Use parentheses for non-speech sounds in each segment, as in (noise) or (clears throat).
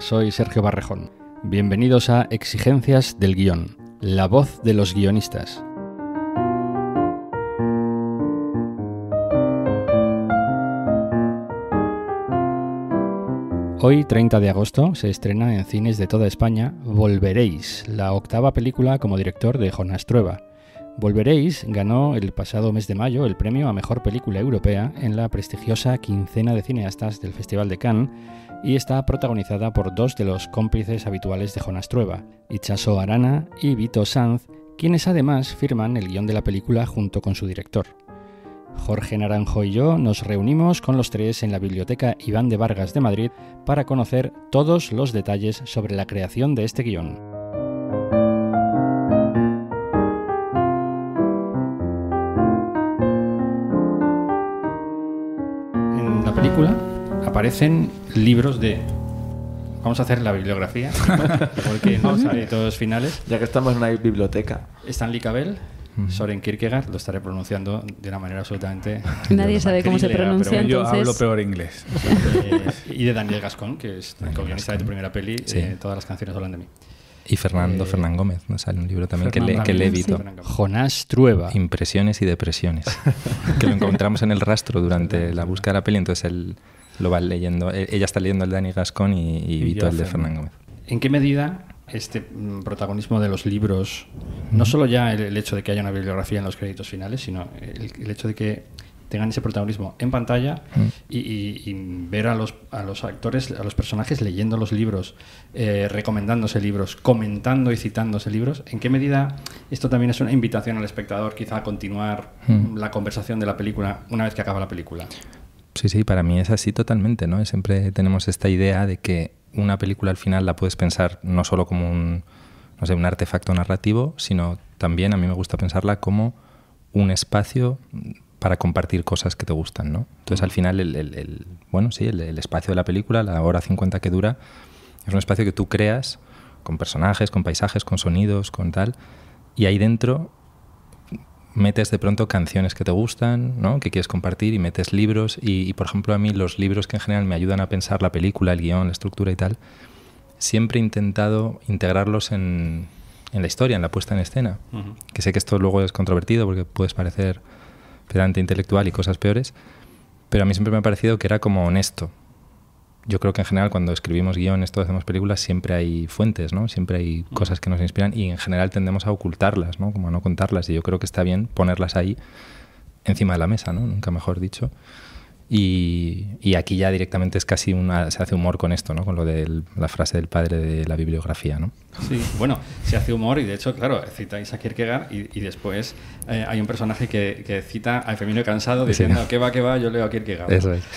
soy Sergio Barrejón. Bienvenidos a Exigencias del Guión, la voz de los guionistas. Hoy, 30 de agosto, se estrena en cines de toda España Volveréis, la octava película como director de Jonas Trueba Volveréis ganó el pasado mes de mayo el premio a Mejor Película Europea en la prestigiosa quincena de cineastas del Festival de Cannes y está protagonizada por dos de los cómplices habituales de Jonas Trueba, Ichaso Arana y Vito Sanz, quienes además firman el guión de la película junto con su director. Jorge Naranjo y yo nos reunimos con los tres en la Biblioteca Iván de Vargas de Madrid para conocer todos los detalles sobre la creación de este guión. aparecen libros de Vamos a hacer la bibliografía, (laughs) porque no sale todos finales. Ya que estamos en la biblioteca. Stanley Cabel Soren Kierkegaard, lo estaré pronunciando de una manera absolutamente... (laughs) Nadie sabe cómo se pronuncia, Yo hablo peor inglés. Eh, y de Daniel Gascon, que es el guionista de tu primera peli, eh, todas las canciones hablan de mí. Y Fernando eh, Fernán Gómez, ¿no? Sale un libro también que, le, que le Jonás Trueba. Impresiones y depresiones. (laughs) que lo encontramos en el rastro durante la búsqueda de la peli, entonces él lo va leyendo. Eh, ella está leyendo el de Dani Gascón y, y, el de Fernán Gómez. ¿En qué medida este mm, protagonismo de los libros, no solo ya el, hecho de que haya una bibliografía en los créditos finales, sino el hecho de que tengan ese protagonismo en pantalla mm. y, ver a los, a los actores, a los personajes leyendo los libros, eh, recomendándose libros, comentando y citándose libros. ¿En qué medida esto también es una invitación al espectador quizá a continuar mm. la conversación de la película una vez que acaba la película? Sí, sí, para mí es así totalmente, ¿no? Siempre tenemos esta idea de que una película al final la puedes pensar no solo como un, no sé, un artefacto narrativo, sino también a mí me gusta pensarla como un espacio para compartir cosas que te gustan, ¿no? Entonces, al final, el, bueno, sí, el, espacio de la película, la hora 50 que dura, es un espacio que tú creas con personajes, con paisajes, con sonidos, con tal, y ahí dentro metes de pronto canciones que te gustan, ¿no? que quieres compartir, y metes libros, y, por ejemplo a mí los libros que en general me ayudan a pensar la película, el guión, la estructura y tal, siempre he intentado integrarlos en, la historia, en la puesta en escena, que sé que esto luego es controvertido porque puedes parecer pedante intelectual y cosas peores, pero a mí siempre me ha parecido que era como honesto. Yo creo que en general cuando escribimos guiones, todos hacemos películas, siempre hay fuentes, ¿no? Siempre hay cosas que nos inspiran y en general tendemos a ocultarlas, ¿no? Como a no contarlas y yo creo que está bien ponerlas ahí encima de la mesa, ¿no? Nunca mejor dicho. Y, aquí ya directamente es casi una, se hace humor con esto, con lo de la frase del padre de la bibliografía. ¿no? Sí, bueno, se hace humor y de hecho, claro, citáis a Kierkegaard y, después eh, hay un personaje que, cita a Efemino Cansado diciendo, que va, que va, yo leo a Kierkegaard.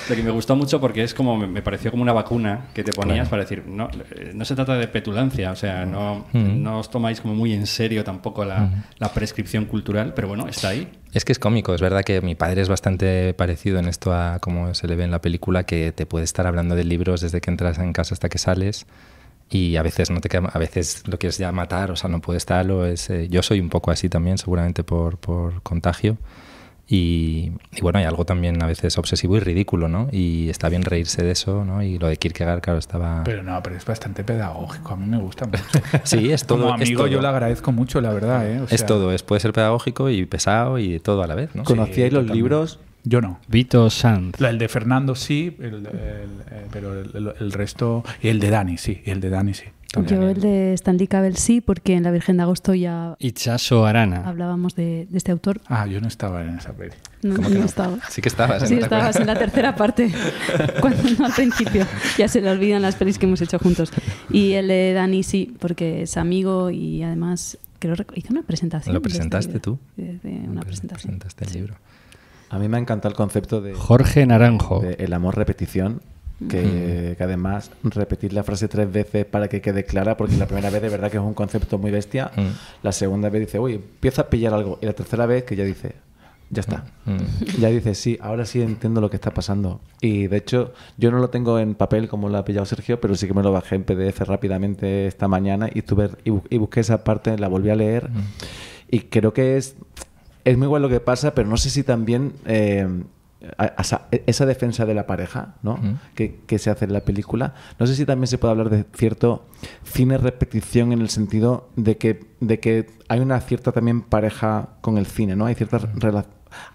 Lo que me gustó mucho porque es como, me pareció como una vacuna que te ponías para decir, no, no se trata de petulancia, o sea, no, mm. no os tomáis como muy en serio tampoco la, mm. la prescripción cultural, pero bueno, está ahí. Es que es cómico, es verdad que mi padre es bastante parecido en esto a como se le ve en la película, que te puede estar hablando de libros desde que entras en casa hasta que sales y a veces no te a veces lo quieres ya matar, o sea, no puede tal, o es, eh, yo soy un poco así también, seguramente por, por contagio. Y, bueno, hay algo también a veces obsesivo y ridículo, ¿no? Y está bien reírse de eso, ¿no? Y lo de Kierkegaard, claro, estaba... Pero no, pero es bastante pedagógico, a mí me gusta mucho. (laughs) sí, es todo. Como amigo todo. yo lo agradezco mucho, la verdad, ¿eh? Es todo, es, puede ser pedagógico y pesado y todo a la vez, ¿no? ¿Conocíais los libros? Yo no. Vito Sanz. el de Fernando sí, el, el, eh, pero el, resto... Y el de Dani sí, y el de Dani sí. Yo el de Stanley Cavell sí, porque en La Virgen de Agosto ya... Arana. Hablábamos de, este autor. Ah, yo no estaba en esa peli. No, no, no? estaba. Sí que estabas. Sí, estabas en la tercera parte, (laughs) cuando no al principio. Ya se le olvidan las pelis que hemos hecho juntos. Y el de Dani sí, porque es amigo y además creo hizo una presentación. ¿Lo este presentaste tú? Una presentación. Presentaste el libro. A mí me encantado el concepto de... Jorge Naranjo. el amor repetición que, además repetir la frase tres veces para que quede clara, porque la primera vez de verdad que es un concepto muy bestia, mm. la segunda vez dice, uy, empieza a pillar algo, y la tercera vez que ya dice, ya está. Mm. Ya dice, sí, ahora sí entiendo lo que está pasando. Y de hecho, yo no lo tengo en papel como lo ha pillado Sergio, pero sí que me lo bajé en PDF rápidamente esta mañana y, y, busqué esa parte, la volví a leer, mm. y creo que es es muy igual lo que pasa, pero no sé si también eh, e, esa, defensa de la pareja ¿no? que, se hace en la película. No sé si también se puede hablar de cierto cine repetición en el sentido de que, de que hay una cierta también pareja con el cine, ¿no? Hay cierta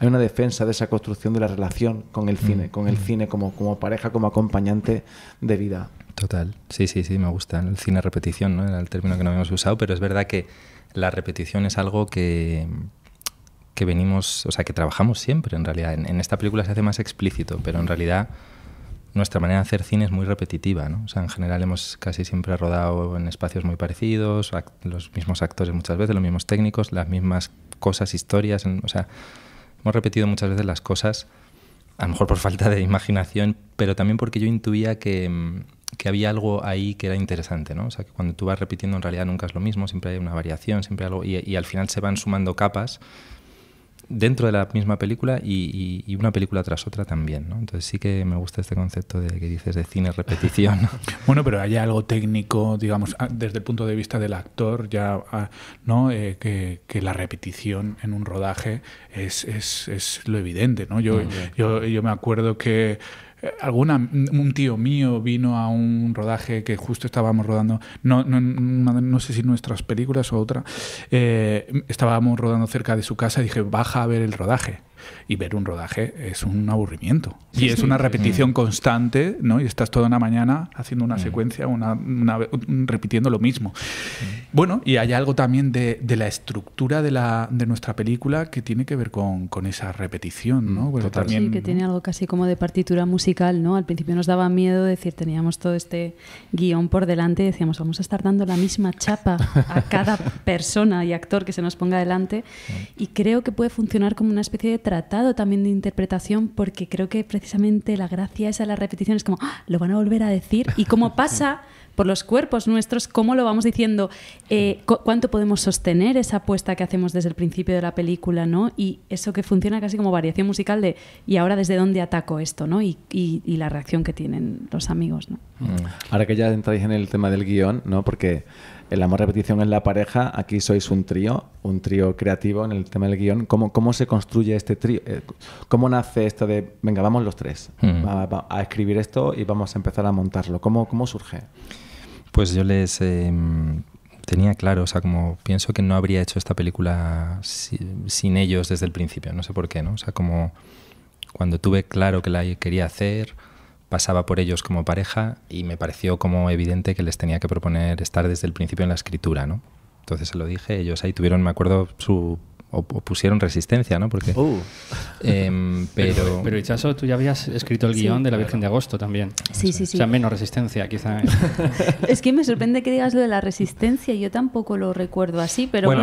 hay una defensa de esa construcción de la relación con el cine, con el cine como, como pareja, como acompañante de vida. Total, sí, sí, sí, me gusta. El cine repetición, ¿no? Era el término que no habíamos usado, pero es verdad que la repetición es algo que, que venimos, o sea, que trabajamos siempre en realidad. En, esta película se hace más explícito, pero en realidad nuestra manera de hacer cine es muy repetitiva, ¿no? O sea, en general hemos casi siempre rodado en espacios muy parecidos, los mismos actores muchas veces, los mismos técnicos, las mismas cosas, historias, o sea, hemos repetido muchas veces las cosas, a lo mejor por (laughs) falta de imaginación, pero también porque yo intuía que, que había algo ahí que era interesante, ¿no? O sea, que cuando tú vas repitiendo en realidad nunca es lo mismo, siempre hay una variación, siempre algo, y, y al final se van sumando capas dentro de la misma película y, una película tras otra también. ¿no? Entonces sí que me gusta este concepto de que dices de cine repetición. (laughs) bueno, pero hay algo técnico, digamos, ah, desde el punto de vista del actor, ya ah, no eh, que, la repetición en un rodaje es, lo evidente. ¿no? Yo, ah, yo, yo me acuerdo que alguna, un tío mío vino a un rodaje que justo estábamos rodando, no, sé si nuestras películas o otra, eh, estábamos rodando cerca de su casa y dije, baja a ver el rodaje y ver un rodaje es un aburrimiento. y es una mm. repetición constante, ¿no? Y estás toda una mañana haciendo una mm. secuencia, una, repitiendo lo mismo. Mm. Bueno, y hay algo también de, de la estructura de, la, de, nuestra película que tiene que ver con, con esa repetición, ¿no? Bueno, también, sí, que tiene algo casi como de partitura musical, ¿no? Al principio nos daba miedo decir, teníamos todo este guión por delante y decíamos, vamos a estar dando la misma chapa a cada (laughs) persona y actor que se nos ponga delante. Y creo que puede funcionar como una especie de también de interpretación porque creo que precisamente la gracia es a la repetición es como, ah, lo van a volver a decir y cómo (laughs) pasa por los cuerpos nuestros, cómo lo vamos diciendo, eh, cuánto podemos sostener esa apuesta que hacemos desde el principio de la película, ¿no? Y eso que funciona casi como variación musical de, y ahora desde dónde ataco esto, ¿no? Y, la reacción que tienen los amigos, mm. Ahora que ya entráis en el tema del guión, ¿no? Porque... El amor repetición en la pareja, aquí sois un trío, un trío creativo en el tema del guión. ¿Cómo, cómo se construye este trío? Eh, ¿Cómo nace esto de, venga, vamos los tres mm. a, escribir esto y vamos a empezar a montarlo? ¿Cómo, cómo surge? Pues yo les em, tenía claro, o sea, como pienso que no habría hecho esta película sin ellos desde el principio, no sé por qué, ¿no? O sea, como cuando tuve claro que la quería hacer, pasaba por ellos como pareja y me pareció como evidente que les tenía que proponer estar desde el principio en la escritura, ¿no? Entonces se lo dije, ellos ahí tuvieron, me acuerdo, su o, pusieron resistencia, ¿no? Porque, oh. em, (laughs) pero... pero Ichazo, tú ya habías escrito el guión de La Virgen de Agosto también. Sí, sí, sí. O sea, menos resistencia, quizá. (laughs) (laughs) es que me sorprende que digas lo de la resistencia, yo tampoco lo recuerdo así, pero bueno,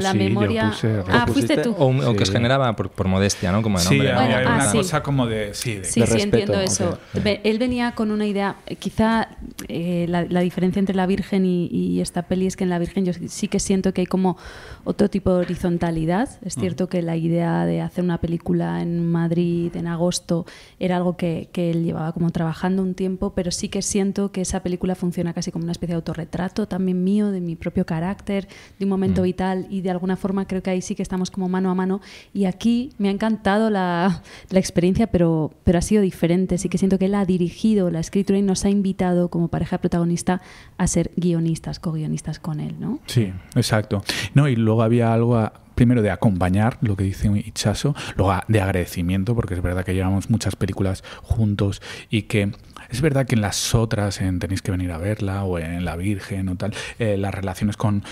la memoria... ah, fuiste tú. O, que se generaba por, modestia, ¿no? Como de nombre. Ah, sí, una cosa como de... Sí, sí, entiendo eso. Él venía con una idea, eh, quizá eh, la, diferencia entre La Virgen y, esta peli es que en La Virgen yo sí que siento que hay como otro tipo de horizontales es cierto que la idea de hacer una película en Madrid en agosto era algo que, él llevaba como trabajando un tiempo, pero sí que siento que esa película funciona casi como una especie de autorretrato también mío, de mi propio carácter, de un momento mm. vital y de alguna forma creo que ahí sí que estamos como mano a mano. Y aquí me ha encantado la, experiencia, pero, ha sido diferente. Sí que siento que él ha dirigido la escritura y nos ha invitado como pareja protagonista a ser guionistas, co-guionistas con él, ¿no? Sí, exacto. No, y luego había algo a, primero de acompañar, lo que dice Ichaso, luego de agradecimiento, porque es verdad que llevamos muchas películas juntos y que es verdad que en las otras, en Tenéis que venir a verla o en La Virgen o tal, eh, las relaciones con,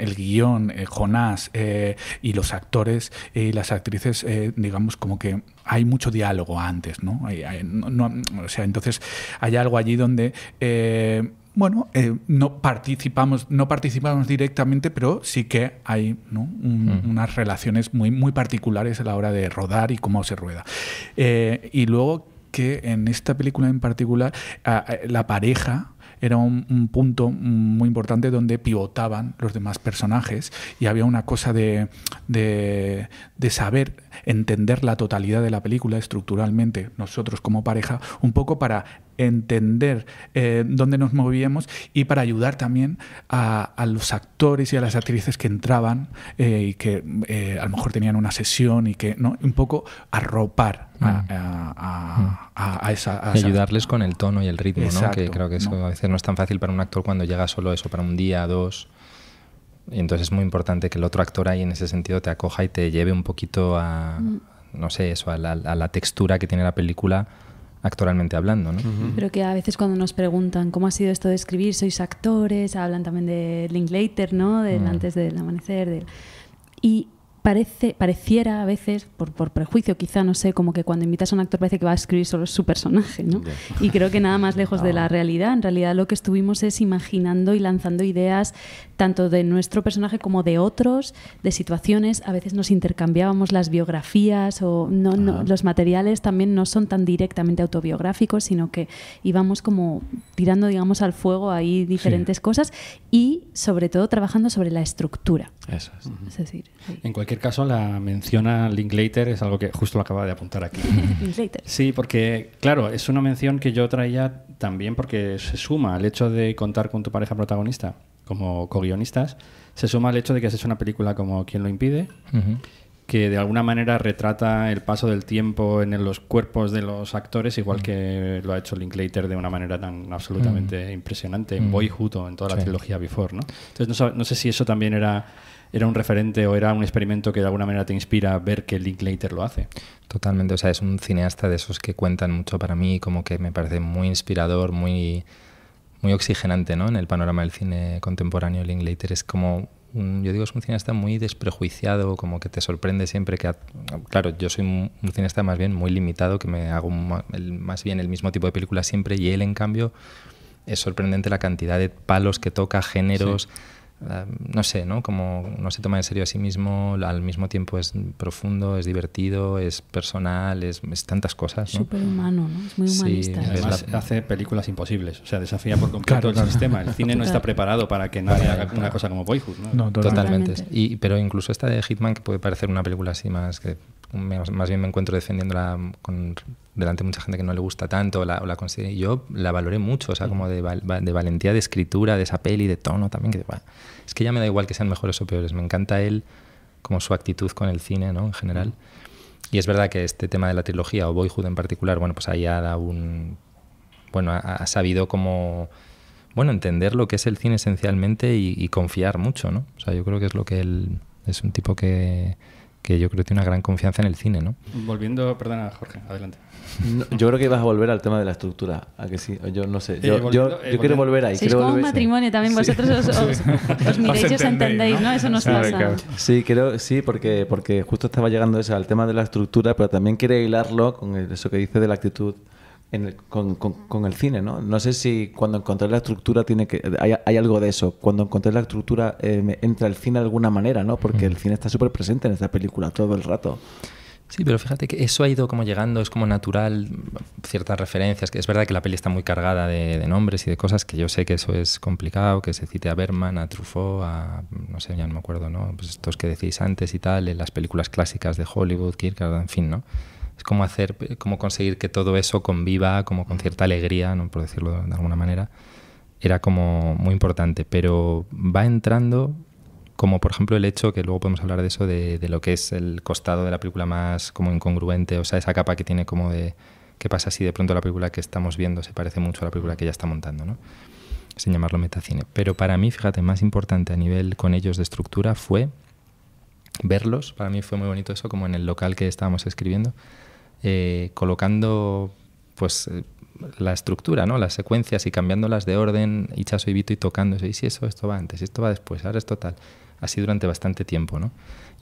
el guión, eh, Jonás eh, y los actores y las actrices, digamos como que hay mucho diálogo antes, ¿no? no o sea, entonces hay algo allí donde bueno, eh, no participamos, no participamos directamente, pero sí que hay unas relaciones muy, muy particulares a la hora de rodar y cómo se rueda. Eh, y luego que en esta película en particular, la pareja era un, punto muy importante donde pivotaban los demás personajes y había una cosa de, de, de, saber entender la totalidad de la película estructuralmente, nosotros como pareja, un poco para entender eh, dónde nos movíamos y para ayudar también a, los actores y a las actrices que entraban eh, y que eh, a lo mejor tenían una sesión y que ¿no? un poco arropar a, mm. Mm. a, a, esa... Y ayudarles con el tono y el ritmo, ¿no? que creo que eso a veces no es tan fácil para un actor cuando llega solo eso, para un día, dos. Y entonces es muy importante que el otro actor ahí en ese sentido te acoja y te lleve un poquito a, mm. no sé, eso, a la textura que tiene la película Actualmente hablando. ¿no? Pero que a veces cuando nos preguntan cómo ha sido esto de escribir, sois actores, hablan también de Linklater, ¿no? del mm. antes del amanecer. Del... Y parece, pareciera a veces, por, por, prejuicio quizá, no sé, como que cuando invitas a un actor parece que va a escribir solo su personaje, ¿no? Y creo que nada más lejos de la ah. realidad. En realidad lo que estuvimos es imaginando y lanzando ideas tanto de nuestro personaje como de otros, de situaciones. A veces nos intercambiábamos las biografías o no, ah. los materiales también no son tan directamente autobiográficos, sino que íbamos como tirando, digamos, al fuego ahí diferentes cosas y sobre todo trabajando sobre la estructura. Eso es. Es decir, en cualquier caso, la menciona Linklater es algo que justo lo acaba de apuntar aquí. (laughs) Sí, porque, claro, es una mención que yo traía también porque se suma al hecho de contar con tu pareja protagonista como co-guionistas, se suma al hecho de que has hecho una película como Quien lo impide, que de alguna manera retrata el paso del tiempo en los cuerpos de los actores, igual mm. que lo ha hecho Linklater de una manera tan absolutamente mm. impresionante en mm. Boyhood o en toda la trilogía Before, ¿no? Entonces no sé si eso también era era un referente o era un experimento que de alguna manera te inspira ver que Linklater lo hace. Totalmente, o sea, es un cineasta de esos que cuentan mucho para mí, como que me parece muy inspirador, muy, muy oxigenante ¿no? en el panorama del cine contemporáneo. Linklater es como yo digo, es un cineasta muy desprejuiciado, como que te sorprende siempre que... Claro, yo soy un, cineasta más bien muy limitado, que me hago más bien el mismo tipo de películas siempre, y él, en cambio, es sorprendente la cantidad de palos que toca, géneros... Ah, no sé, ¿no? Como no se toma en serio a sí mismo, al mismo tiempo es profundo, es divertido, es personal, es, tantas cosas. ¿no? Súper humano, ¿no? Es muy humanista. además hace películas imposibles, o sea, desafía por completo el sistema. El cine no está preparado para que nadie haga una cosa como Boyhood, ¿no? totalmente. Y, pero incluso esta de Hitman, que puede parecer una película así más que más bien me encuentro defendiéndola con delante de mucha gente que no le gusta tanto la, la Yo la valoré mucho, o sea, como de, valentía de escritura, de esa peli, de tono también. Que, es que ya me da igual que sean mejores o peores. Me encanta él, como su actitud con el cine, ¿no? En general. Y es verdad que este tema de la trilogía, o Boyhood en particular, bueno, pues ahí ha dado un. Bueno, ha, sabido como. Bueno, entender lo que es el cine esencialmente y, y confiar mucho, ¿no? O sea, yo creo que es lo que él. Es un tipo que que yo creo que tiene una gran confianza en el cine, ¿no? Volviendo, perdona Jorge, adelante. yo creo que ibas a volver al tema de la estructura, a que sí, yo no sé, eh, yo, quiero volver ahí. es como un matrimonio también, vosotros (laughs) os, os, miréis y os entendéis, ¿no? Eso no está. pasa. Sí, creo, sí, porque, porque justo estaba llegando eso, al tema de la estructura, pero también quería hilarlo con eso que dice de la actitud con, el cine, ¿no? No sé si cuando encontré la estructura tiene que hay, algo de eso. Cuando encontré la estructura eh, entra el cine de alguna manera, ¿no? Porque el cine está súper presente en esta película todo el rato. Sí, pero fíjate que eso ha ido como llegando, es como natural, ciertas referencias, que es verdad que la peli está muy cargada de, nombres y de cosas, que yo sé que eso es complicado, que se cite a Berman, a Truffaut, a, no sé, ya no me acuerdo, ¿no? Pues estos que decís antes y tal, en las películas clásicas de Hollywood, Kierkegaard, en fin, ¿no? es como hacer, como conseguir que todo eso conviva, como con cierta alegría, por decirlo de alguna manera, era como muy importante. Pero va entrando, como por ejemplo el hecho, que luego podemos hablar de eso, de, lo que es el costado de la película más como incongruente, o sea, esa capa que tiene como de qué pasa si de pronto la película que estamos viendo se parece mucho a la película que ya está montando, ¿no? sin llamarlo metacine. Pero para mí, fíjate, más importante a nivel con ellos de estructura fue verlos. Para mí fue muy bonito eso, como en el local que estábamos escribiendo eh, colocando pues eh, la estructura, ¿no? las secuencias y cambiándolas de orden, chaso y Vito y tocando Y si eso, esto va antes, esto va después, ahora es total Así durante bastante tiempo. ¿no?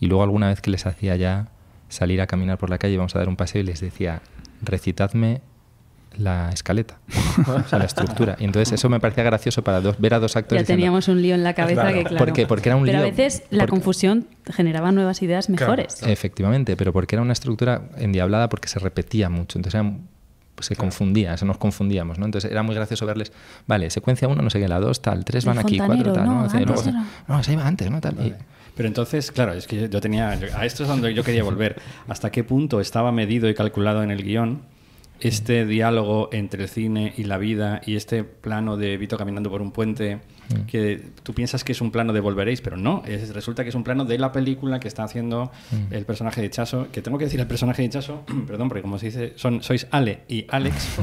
Y luego alguna vez que les hacía ya salir a caminar por la calle, vamos a dar un paseo y les decía, recitadme la escaleta, la estructura. Y entonces eso me parecía gracioso para dos, ver a dos actores. Ya teníamos un lío en la cabeza que, Porque era un pero a veces la confusión generaba nuevas ideas mejores. Efectivamente, pero porque era una estructura endiablada porque se repetía mucho. Entonces pues, se confundía, Eso nos confundíamos, ¿no? Entonces era muy gracioso verles, vale, secuencia uno, no sé qué, la dos, tal, tres van aquí, cuatro, tal, ¿no? No, se iba antes, ¿no? Tal, pero entonces, claro, es que yo tenía. A esto es donde yo quería volver. ¿Hasta qué punto estaba medido y calculado en el guión este diálogo entre el cine y la vida y este plano de Vito caminando por un puente, mm. que tú piensas que es un plano de Volveréis, pero no, resulta que es un plano de la película que está haciendo mm. el personaje de Chaso, que tengo que decir el personaje de Chaso, (clears throat) perdón, porque como se dice, son, sois Ale y Alex,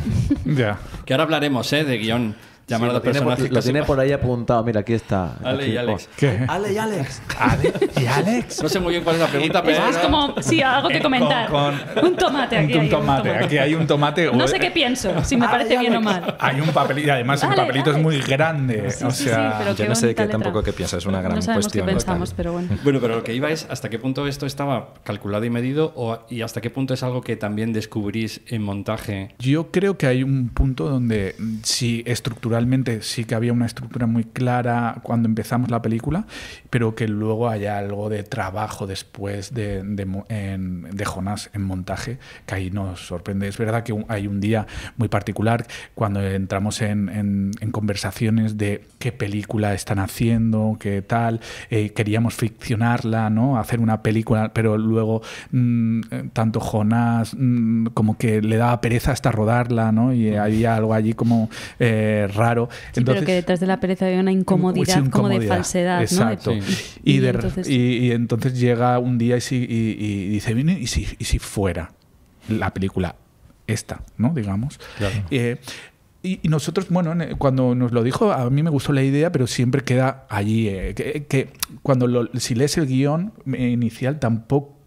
(laughs) que ahora hablaremos ¿eh? de guión llamar lo Tiene, lo tiene por ahí apuntado, mira, aquí está. Ale y Alex. ¿Qué? Ale y Alex. Ale y Alex. No sé muy bien cuál es la pregunta, pero. Es como, sí, algo que eh, comentar. un tomate aquí. Un, hay tomate. un tomate, aquí hay un tomate. No sé eh, qué pienso, si me ah, parece bien o mal. Hay un papelito, y además el papelito es muy grande. o sea, yo no sé qué, tampoco qué piensa, es una gran no sabemos cuestión. pensamos, pero bueno. bueno, pero lo que iba es hasta qué punto esto estaba calculado y medido o, y hasta qué punto es algo que también descubrís en montaje. Yo creo que hay un punto donde si estructurar realmente sí que había una estructura muy clara cuando empezamos la película, pero que luego haya algo de trabajo después de, de, en, Jonas en montaje, que ahí nos sorprende. Es verdad que hay un día muy particular cuando entramos en, conversaciones de qué película están haciendo, qué tal, eh, queríamos ficcionarla, ¿no? hacer una película, pero luego mm, tanto Jonás mm, como que le daba pereza hasta rodarla, ¿no? y mm. había algo allí como... Eh, raro. entonces, pero que detrás de la pereza hay una incomodidad, como de falsedad. Exacto. Y, de, entonces... Y, entonces... llega un día y, si, y, dice, ¿y si, y si fuera la película esta, ¿no? Digamos. Eh, y, nosotros, bueno, cuando nos lo dijo, a mí me gustó la idea, pero siempre queda allí. Eh, que, cuando si lees el guión inicial tampoco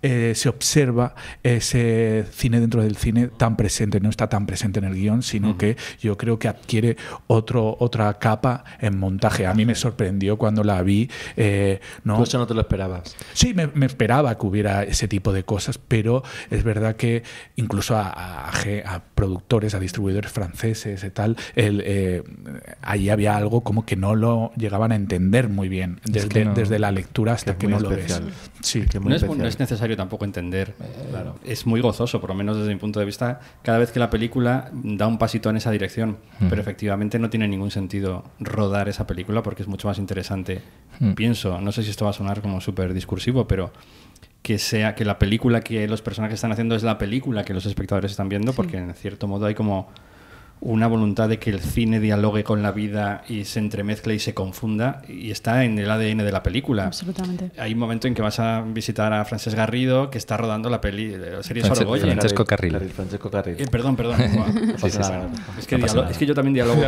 eh, se observa ese cine dentro del cine tan presente, no está tan presente en el guión, sino que yo creo que adquiere otro, otra capa en montaje. A mí me sorprendió cuando la vi. Eh, ¿no? eso no te lo esperabas? Sí, me, esperaba que hubiera ese tipo de cosas, pero es verdad que incluso a, a, productores, a distribuidores franceses y tal, eh, ahí había algo como que no lo llegaban a entender muy bien desde, desde la lectura hasta que, no lo ves. Sí, es que es, pues, no es, necesario tampoco entender. Eh, es muy gozoso, por lo menos desde mi punto de vista, cada vez que la película da un pasito en esa dirección. Pero efectivamente no tiene ningún sentido rodar esa película porque es mucho más interesante. Pienso, no sé si esto va a sonar como súper discursivo, pero que sea que la película que los personajes están haciendo es la película que los espectadores están viendo, porque en cierto modo hay como una voluntad de que el cine dialogue con la vida y se entremezcle y se confunda y está en el ADN de la película. Absolutamente. Hay un momento en que vas a visitar a Francesc Garrido que está rodando la peli eh, la serie Frances, Francesco Carril. Eh, perdón, perdón. Es, que yo también dialogo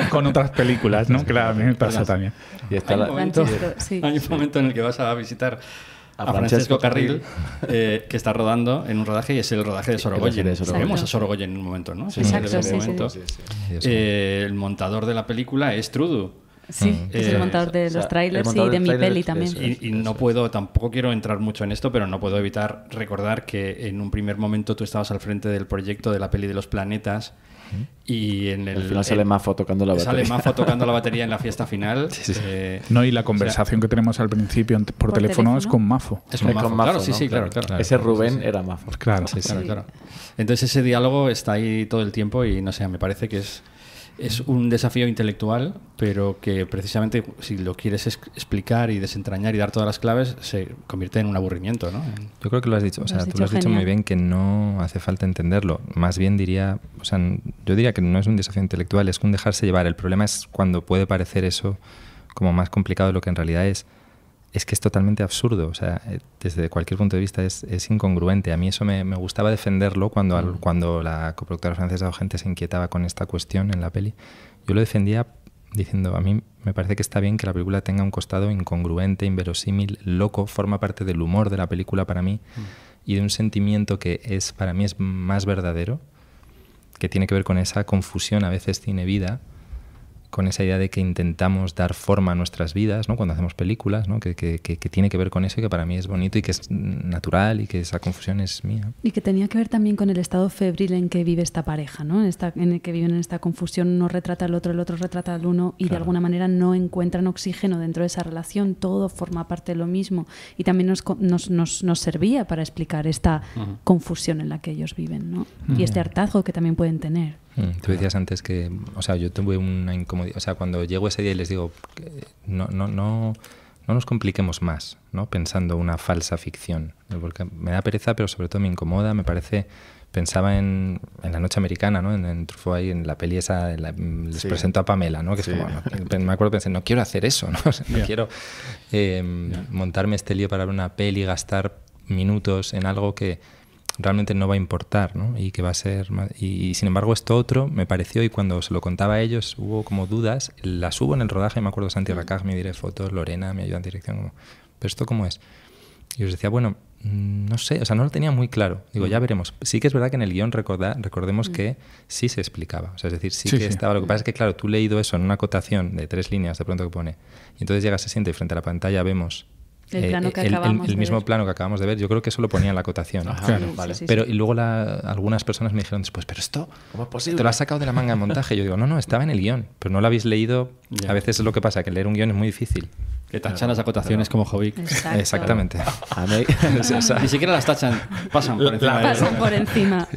(laughs) con, otras películas, ¿no? Claro, a mí me pasa también. hay un momento en el que vas a visitar a, Francesco, Carril, (laughs) eh, que está rodando en un rodaje y es el rodaje de Sorogoyen. Vemos a Sorogoyen en un momento, ¿no? el montador de la película es Trudu. Sí, mm. es el eh, montador de los trailers y de mi peli también. y, no puedo, tampoco quiero entrar mucho en esto, pero no puedo evitar recordar que en un primer momento tú estabas al frente del proyecto de la peli de los planetas y en el, final sale Mafo tocando la batería. Sale Mafo tocando la batería en la fiesta final. (laughs) Eh, no, y la conversación que tenemos al principio por, teléfono, es con Mafo. Es con, Mafo, claro, sí, sí, claro, Ese Rubén era Mafo. claro, claro. Entonces ese diálogo está ahí todo el tiempo y no sé, me parece que es es un desafío intelectual, pero que precisamente si lo quieres explicar y desentrañar y dar todas las claves, se convierte en un aburrimiento, ¿no? Yo creo que lo has dicho, o sea, tú lo has dicho muy bien que no hace falta entenderlo. Más bien diría, o sea, yo diría que no es un desafío intelectual, es un dejarse llevar. El problema es cuando puede parecer eso como más complicado de lo que en realidad es es que es totalmente absurdo, o sea, eh, desde cualquier punto de vista es, incongruente. A mí eso me, gustaba defenderlo cuando, mm. cuando la coproductora francesa o gente se inquietaba con esta cuestión en la peli. Yo lo defendía diciendo, a mí me parece que está bien que la película tenga un costado incongruente, inverosímil, loco, forma parte del humor de la película para mí mm. y de un sentimiento que es para mí es más verdadero, que tiene que ver con esa confusión a veces cine-vida con esa idea de que intentamos dar forma a nuestras vidas, ¿no? cuando hacemos películas, ¿no? que, tiene que ver con eso y que para mí es bonito y que es natural y que esa confusión es mía. Y que tenía que ver también con el estado febril en que vive esta pareja, ¿no? en, el que viven en esta confusión, uno retrata al otro, el otro retrata al uno y de alguna manera no encuentran oxígeno dentro de esa relación, todo forma parte de lo mismo y también nos, servía para explicar esta confusión en la que ellos viven y este hartazgo que también pueden tener. Mm, tú decías antes que, o sea, yo tuve una incomodidad, o sea, cuando llego ese día y les digo, no, no, no, no nos compliquemos más, ¿no? Pensando una falsa ficción, porque me da pereza, pero sobre todo me incomoda, me parece, pensaba en, la noche americana, ¿no? En, en ahí en la peli esa, mm, les presento a Pamela, ¿no? Que es como, me acuerdo pensé, no quiero hacer eso, (laughs) ¿no? quiero eh, montarme este lío para ver una peli, gastar minutos en algo que realmente no va a importar, ¿no? Y que va a ser más... y, sin embargo esto otro me pareció y cuando se lo contaba a ellos hubo como dudas, las hubo en el rodaje, me acuerdo Santiago mm. me diré fotos, Lorena me ayuda en dirección, como, pero esto cómo es. Y os decía, bueno, mm, no sé, o sea, no lo tenía muy claro. Digo, ya mm. veremos. Sí que es verdad que en el guión recordemos que sí se explicaba. O sea, es decir, sí, que estaba. Lo que pasa es que, claro, tú leído eso en una acotación de tres líneas de pronto que pone. Y entonces llega, se siente y frente a la pantalla vemos el, eh, mismo plano que acabamos de ver, yo creo que eso lo ponía en la cotación pero, y luego algunas personas me dijeron después, pero esto, ¿cómo es posible? Te lo has sacado de la manga de montaje. Yo digo, no, no, estaba en el guión, pero no lo habéis leído. A veces es lo que pasa, que leer un guión es muy difícil. Que tachan las acotaciones como hobby. Exactamente. (laughs) Ni siquiera las tachan, pasan por encima. pasan por encima.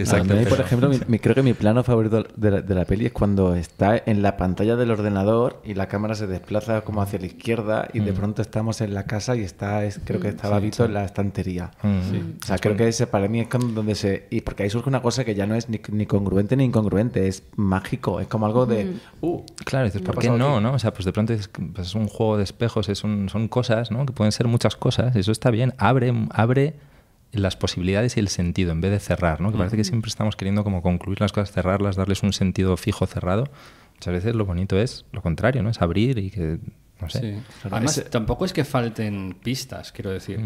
por ejemplo, mi, creo que mi plano favorito de la, peli es cuando está en la pantalla del ordenador y la cámara se desplaza como hacia la izquierda y de mm. pronto estamos en la casa y está, es, creo que mm. estaba visto en la estantería. Mm. O sea, creo que ese para mí es donde se... Y porque ahí surge una cosa que ya no es ni, congruente ni incongruente, es mágico, es como algo de... Uh, claro, dices, ¿por qué no? ¿no? O sea, pues de pronto pues es, un juego de espejos, es son, cosas, ¿no? Que pueden ser muchas cosas, eso está bien, abre, abre las posibilidades y el sentido en vez de cerrar, ¿no? Que parece que siempre estamos queriendo como concluir las cosas, cerrarlas, darles un sentido fijo, cerrado. Muchas veces lo bonito es lo contrario, ¿no? Es abrir y que no sé. Además, tampoco es que falten pistas, quiero decir.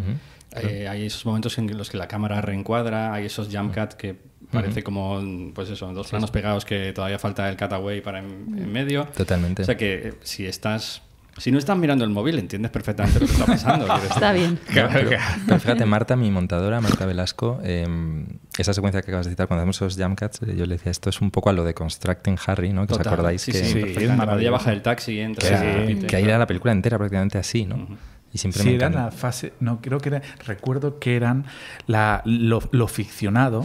Eh, hay esos momentos en los que la cámara reencuadra, hay esos jump cut que parece como, pues eso, dos planos pegados que todavía falta el cutaway para en, en, mm. medio. Totalmente. O sea que eh, si estás si no estás mirando el móvil, entiendes perfectamente lo que está pasando. está bien. pero, fíjate, Marta, mi montadora, Marta Velasco, em, esa secuencia que acabas de citar, cuando hacemos esos jump eh, yo le decía, esto es un poco a lo de Constructing Harry, ¿no? Que os acordáis sí, que... Sí, sí, maravilla baja del taxi y entra. Que, ahí era la película entera prácticamente así, ¿no? Y siempre sí, era la fase, no, creo que era, recuerdo que eran lo, ficcionado,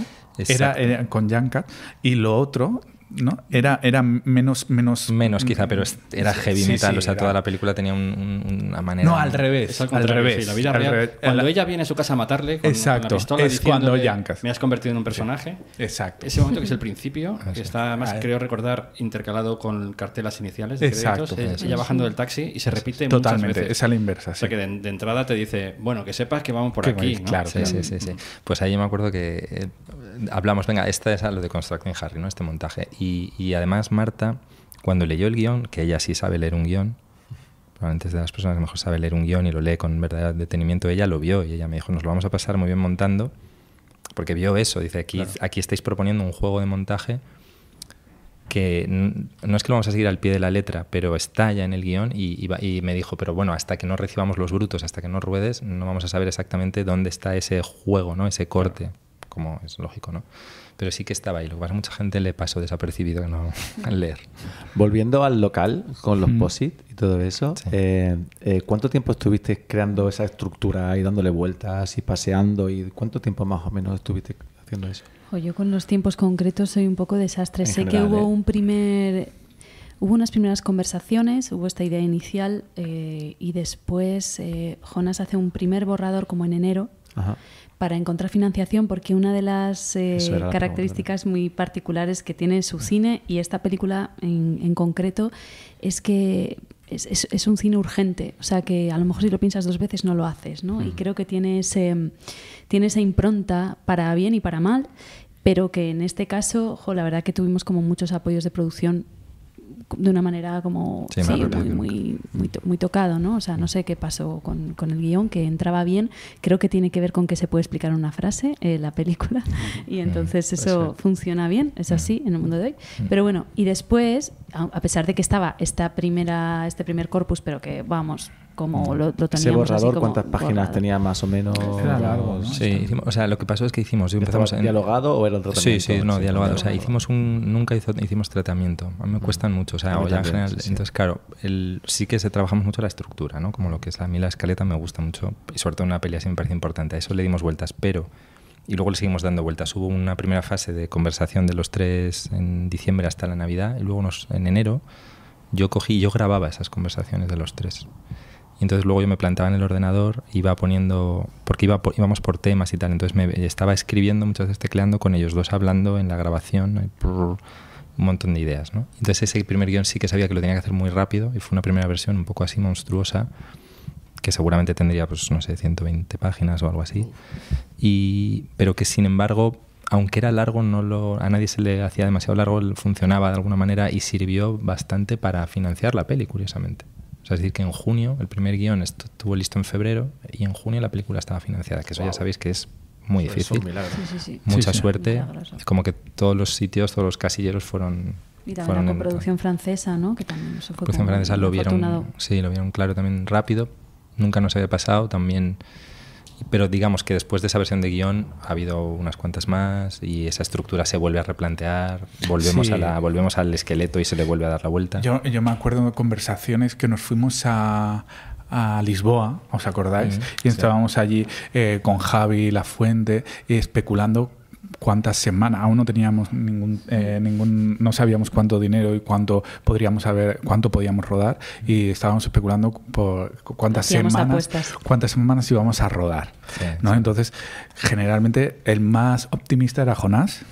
era, eh, con Yanka y lo otro ¿no? Era, era menos, menos... Menos quizá, pero era heavy metal, o sea, toda la película tenía una manera... No, al revés, al, revés. Cuando ella viene a su casa a matarle con, es cuando Me has convertido en un personaje. Exacto. Ese momento que es el principio, (laughs) que está además, creo recordar, intercalado con cartelas iniciales de Exacto, créditos, ella bajando del taxi y se repite Totalmente, muchas es a la inversa, O sea, que de, entrada te dice, bueno, que sepas que vamos por aquí, Claro, sí, sí, sí. Pues ahí me acuerdo que eh, hablamos, venga, esta es lo de Constructing Harry, ¿no? Este montaje. Y, además Marta, cuando leyó el guión, que ella sí sabe leer un guión, probablemente es de las personas que mejor sabe leer un guión y lo lee con verdadero detenimiento, ella lo vio y ella me dijo, nos lo vamos a pasar muy bien montando, porque vio eso, dice, aquí, aquí estáis proponiendo un juego de montaje que no es que lo vamos a seguir al pie de la letra, pero está ya en el guión y, y, me dijo, pero bueno, hasta que no recibamos los brutos, hasta que no ruedes, no vamos a saber exactamente dónde está ese juego, ¿no? ese corte como es lógico, ¿no? Pero sí que estaba ahí. Lo que pasa mucha gente le pasó desapercibido no, (laughs) al leer. Volviendo al local con los POSIT y todo eso, eh, eh, ¿cuánto tiempo estuviste creando esa estructura y dándole vueltas y paseando? ¿Y cuánto tiempo más o menos estuviste haciendo eso? O yo con los tiempos concretos soy un poco desastre. sé que hubo ¿eh? un primer hubo unas primeras conversaciones, hubo esta idea inicial y después Jonas hace un primer borrador como en enero Ajá para encontrar financiación porque una de las eh, características muy particulares que tiene su cine y esta película en, concreto es que es, un cine urgente, o sea que a lo mejor si lo piensas dos veces no lo haces, ¿no? Y mm. creo que tiene, ese, esa impronta para bien y para mal, pero que en este caso, jo, la verdad que tuvimos como muchos apoyos de producción de una manera como muy, muy, tocado, ¿no? O sea, no sé qué pasó con, el guión, que entraba bien. Creo que tiene que ver con que se puede explicar una frase en eh, la película (laughs) y mm, entonces eso funciona bien, es mm. así en el mundo de hoy. Mm. Pero bueno, y después, a, a pesar de que estaba esta primera, este primer corpus, pero que vamos, como lo, lo Ese borrador, ¿cuántas páginas tenía más o menos? Sí, o sea, lo que pasó es que hicimos... Empezamos ¿Dialogado o era el tratamiento? Sí, sí, no, dialogado. O sea, hicimos un... Nunca hicimos tratamiento. A mí me mm. cuestan mucho, o sea, general... entonces, claro, el, sí que se trabajamos mucho la estructura, ¿no? Como lo que es a mí la escaleta me gusta mucho, y sobre todo una pelea sí me parece importante. A eso le dimos vueltas, pero... Y luego le seguimos dando vueltas. Hubo una primera fase de conversación de los tres en diciembre hasta la Navidad, y luego en enero yo cogí, yo grababa esas conversaciones de los tres entonces luego yo me plantaba en el ordenador, iba poniendo, porque iba íbamos por temas y tal, entonces me estaba escribiendo muchas veces tecleando con ellos dos hablando en la grabación, un montón de ideas. ¿no? Entonces ese primer guión sí que sabía que lo tenía que hacer muy rápido y fue una primera versión un poco así monstruosa que seguramente tendría, pues no sé, 120 páginas o algo así. Y, pero que sin embargo, aunque era largo, no lo, a nadie se le hacía demasiado largo, funcionaba de alguna manera y sirvió bastante para financiar la peli, curiosamente es decir, que en junio el primer guión estuvo listo en febrero y en junio la película estaba financiada, que eso ya sabéis que es muy difícil. Mucha suerte. Como que todos los sitios, todos los casilleros fueron... Y también la coproducción francesa, ¿no? Que también Producción francesa lo vieron, sí, lo vieron claro también rápido. Nunca nos había pasado. También pero digamos que después de esa versión de guión ha habido unas cuantas más y esa estructura se vuelve a replantear, volvemos, a la, volvemos al esqueleto y se le vuelve a dar la vuelta. Yo, me acuerdo de conversaciones que nos fuimos a, Lisboa, ¿os acordáis? Mm, y estábamos allí eh, con Javi La Fuente eh, especulando cuántas semanas, aún no teníamos ningún, eh, ningún, no sabíamos cuánto dinero y cuánto podríamos haber, cuánto podíamos rodar y estábamos especulando por cuántas semanas, cuántas semanas íbamos a rodar, ¿no? Entonces, generalmente el más optimista era Jonás,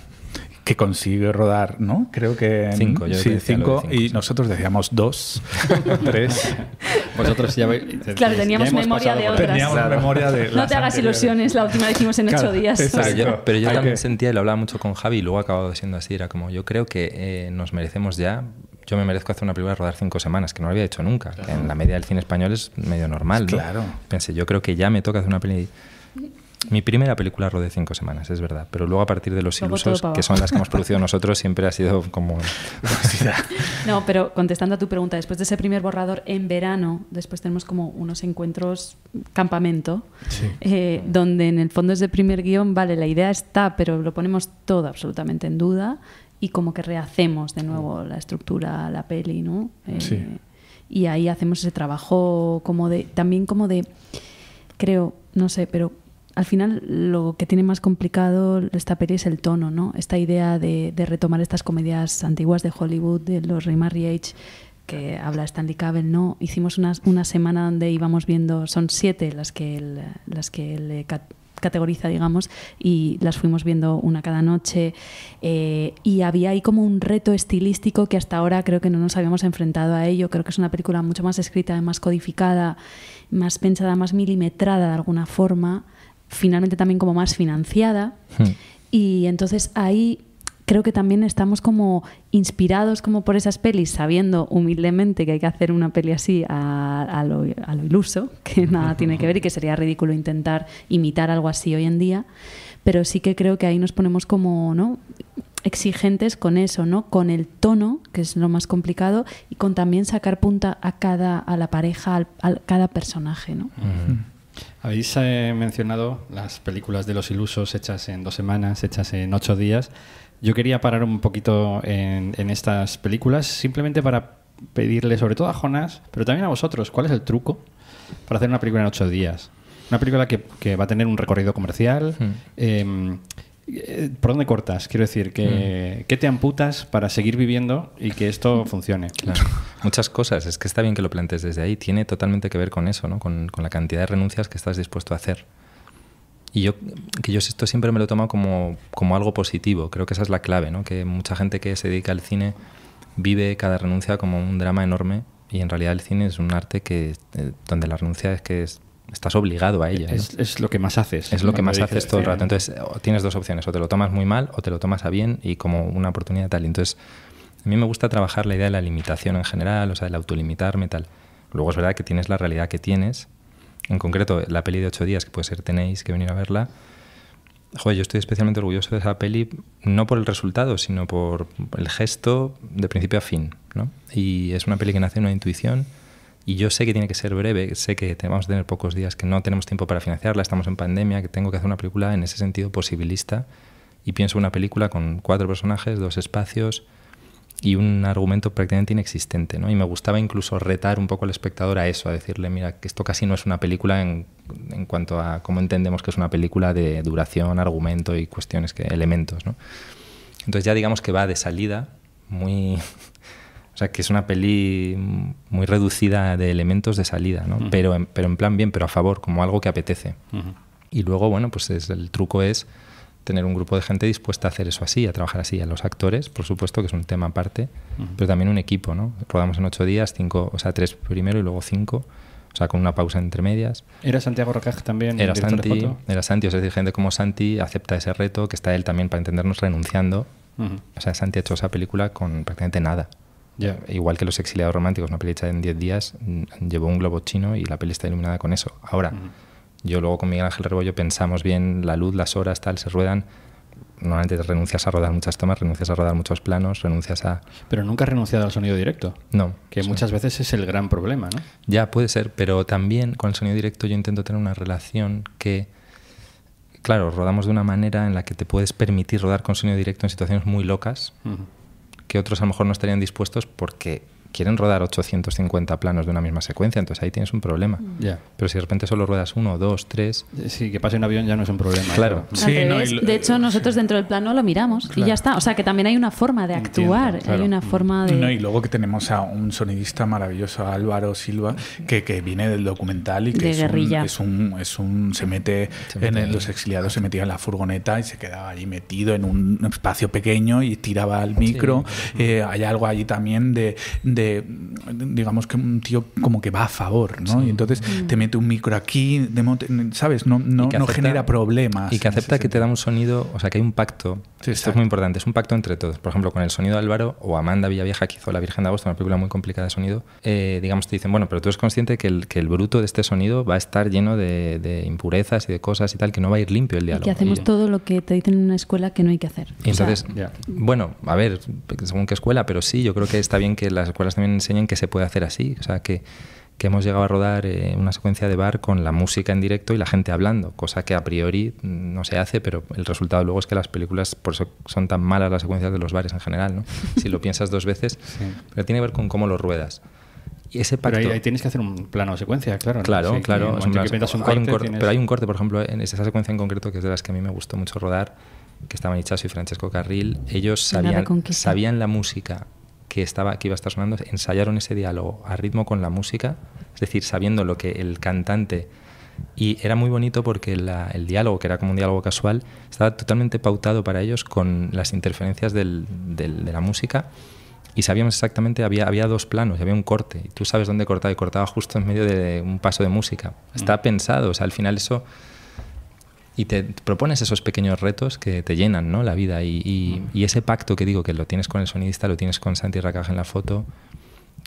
que consigue rodar, ¿no? Creo que... Cinco, yo cinco, y nosotros decíamos dos, (laughs) tres, vosotros ya veis. Claro, teníamos memoria de otras. No te hagas ilusiones, la última dijimos en ocho días. pero yo también sentía, y lo hablaba mucho con Javi, y luego ha acabado siendo así, era como yo creo que eh, nos merecemos ya yo me merezco hacer una película rodar cinco semanas, que no lo había hecho nunca. en la media del cine español es medio normal, Claro. Pensé, yo creo que ya me toca hacer una película... Mi primera película de cinco semanas, es verdad, pero luego a partir de Los Ilusos, que son las que hemos producido nosotros, siempre ha sido como... (laughs) no, pero contestando a tu pregunta, después de ese primer borrador en verano, después tenemos como unos encuentros campamento, eh, donde en el fondo es de primer guión, vale, la idea está, pero lo ponemos todo absolutamente en duda y como que rehacemos de nuevo la estructura, la peli, ¿no? Eh, y ahí hacemos ese trabajo como de, también como de, creo, no sé, pero al final, lo que tiene más complicado esta peli es el tono, ¿no? Esta idea de, retomar estas comedias antiguas de Hollywood, de los remarriage que habla Stanley Cavell, ¿no? Hicimos una, semana donde íbamos viendo, son siete las que él, las que eh, categoriza, digamos, y las fuimos viendo una cada noche. Eh, y había ahí como un reto estilístico que hasta ahora creo que no nos habíamos enfrentado a ello. Creo que es una película mucho más escrita, más codificada, más pensada, más milimetrada de alguna forma finalmente también como más financiada. Hmm. Y entonces ahí creo que también estamos como inspirados como por esas pelis, sabiendo humildemente que hay que hacer una peli así a, lo, iluso, que nada tiene que ver y que sería ridículo intentar imitar algo así hoy en día. Pero sí que creo que ahí nos ponemos como, ¿no? exigentes con eso, ¿no? Con el tono, que es lo más complicado, y con también sacar punta a cada, a la pareja, a cada personaje, ¿no? Habéis eh, mencionado las películas de los ilusos hechas en dos semanas, hechas en ocho días. Yo quería parar un poquito en, estas películas simplemente para pedirle, sobre todo a Jonas, pero también a vosotros, cuál es el truco para hacer una película en ocho días. Una película que, va a tener un recorrido comercial. Hmm. Em, eh, ¿Por dónde cortas? Quiero decir, que, mm. ¿qué te amputas para seguir viviendo y que esto (laughs) funcione? Muchas cosas. Es que está bien que lo plantees desde ahí. Tiene totalmente que ver con eso, ¿no? con, la cantidad de renuncias que estás dispuesto a hacer. Y yo, que yo esto siempre me lo tomo como, algo positivo. Creo que esa es la clave, ¿no? que mucha gente que se dedica al cine vive cada renuncia como un drama enorme y en realidad el cine es un arte que eh, donde la renuncia es que es estás obligado a ella. Es, lo que más haces. Es lo que más haces todo el rato. Entonces, tienes dos opciones, o te lo tomas muy mal o te lo tomas a bien y como una oportunidad tal. Entonces, a mí me gusta trabajar la idea de la limitación en general, o sea, el autolimitarme tal. Luego es verdad que tienes la realidad que tienes. En concreto, la peli de ocho días, que puede ser tenéis que venir a verla. Joder, yo estoy especialmente orgulloso de esa peli, no por el resultado, sino por el gesto de principio a fin. ¿no? Y es una peli que nace de una intuición y yo sé que tiene que ser breve, sé que vamos a tener pocos días, que no tenemos tiempo para financiarla, estamos en pandemia, que tengo que hacer una película en ese sentido posibilista y pienso una película con cuatro personajes, dos espacios y un argumento prácticamente inexistente, ¿no? Y me gustaba incluso retar un poco al espectador a eso, a decirle, mira, que esto casi no es una película en, en cuanto a cómo entendemos que es una película de duración, argumento y cuestiones, que, elementos, ¿no? Entonces ya digamos que va de salida, muy (laughs) O sea, que es una peli muy reducida de elementos de salida, ¿no? pero, en, pero en plan bien, pero a favor, como algo que apetece. Y luego, bueno, pues el truco es tener un grupo de gente dispuesta a hacer eso así, a trabajar así. A los actores, por supuesto, que es un tema aparte, pero también un equipo, ¿no? Rodamos en ocho días, cinco, o sea, tres primero y luego cinco o sea, con una pausa entre medias. ¿Era Santiago Rocaj también? Era Santi, era Santi, o sea, decir, gente como Santi acepta ese reto, que está él también, para entendernos, renunciando. O sea, Santi ha hecho esa película con prácticamente nada. Igual que Los exiliados románticos, una peli hecha en 10 días, mm, llevó un globo chino y la peli está iluminada con eso. Ahora, yo luego con Miguel Ángel Rebollo pensamos bien la luz, las horas, tal, se ruedan. Normalmente renuncias a rodar muchas tomas, renuncias a rodar muchos planos, renuncias a... Pero nunca has renunciado al sonido directo. No. Que muchas veces es el gran problema, ¿no? Ya, puede ser, pero también con el sonido directo yo intento tener una relación que claro, rodamos de una manera en la que te puedes permitir rodar con sonido directo en situaciones muy locas, que otros a lo mejor no estarían dispuestos porque quieren rodar 850 planos de una misma secuencia, entonces ahí tienes un problema. Mm. Pero si de repente solo ruedas uno, dos, tres... Eh, sí, que pase un avión ya no es un problema. ¿eh? Claro. De hecho, eh, nosotros dentro del plano lo miramos y ya está. O sea, que también hay una forma de actuar, hay una mm. forma de... No, y luego que tenemos a un sonidista maravilloso, Álvaro Silva, que, viene del documental y que es, Un, es, un, Se mete, en los exiliados, se metía en la furgoneta y se quedaba allí metido en un espacio pequeño y tiraba al micro. hay algo allí también de digamos que un tío como que va a favor, ¿no? Y entonces mm. te mete un micro aquí, ¿sabes? No, no, no, genera problemas. Y que acepta que te da un sonido, o sea, que hay un pacto. Esto es muy importante, es un pacto entre todos. Por ejemplo, con el sonido de Álvaro o Amanda Villavieja, que hizo La Virgen de Agosto, una película muy complicada de sonido, eh, digamos, te dicen, bueno, pero tú eres consciente que el, que el bruto de este sonido va a estar lleno de, impurezas y de cosas y tal, que no va a ir limpio el diálogo. Y que hacemos todo lo que te dicen en una escuela que no hay que hacer. entonces, bueno, a ver, según qué escuela, pero sí, yo creo que está bien que las escuelas también enseñen que se puede hacer así, o sea, que, hemos llegado a rodar eh, una secuencia de bar con la música en directo y la gente hablando, cosa que a priori no se hace, pero el resultado luego es que las películas por eso son tan malas las secuencias de los bares en general, (laughs) si lo piensas dos veces, pero tiene que ver con cómo lo ruedas. Y ese pacto, pero ahí, tienes que hacer un plano de secuencia, claro. Claro, claro. Pero hay un corte, por ejemplo, en esa secuencia en concreto, que es de las que a mí me gustó mucho rodar, que estaban Ichazo y Francesco Carril. Ellos sabían, sabían la música que, estaba, que iba a estar sonando, ensayaron ese diálogo a ritmo con la música, es decir, sabiendo lo que el cantante... Y era muy bonito porque el diálogo, que era como un diálogo casual, estaba totalmente pautado para ellos con las interferencias de la música y sabíamos exactamente, había, había dos planos, había un corte, y tú sabes dónde cortaba, y cortaba justo en medio de un paso de música. Está mm. pensado, o sea, al final eso y te propones esos pequeños retos que te llenan ¿no? la vida y, ese pacto que digo que lo tienes con el sonidista, lo tienes con Santi Racaj en la foto,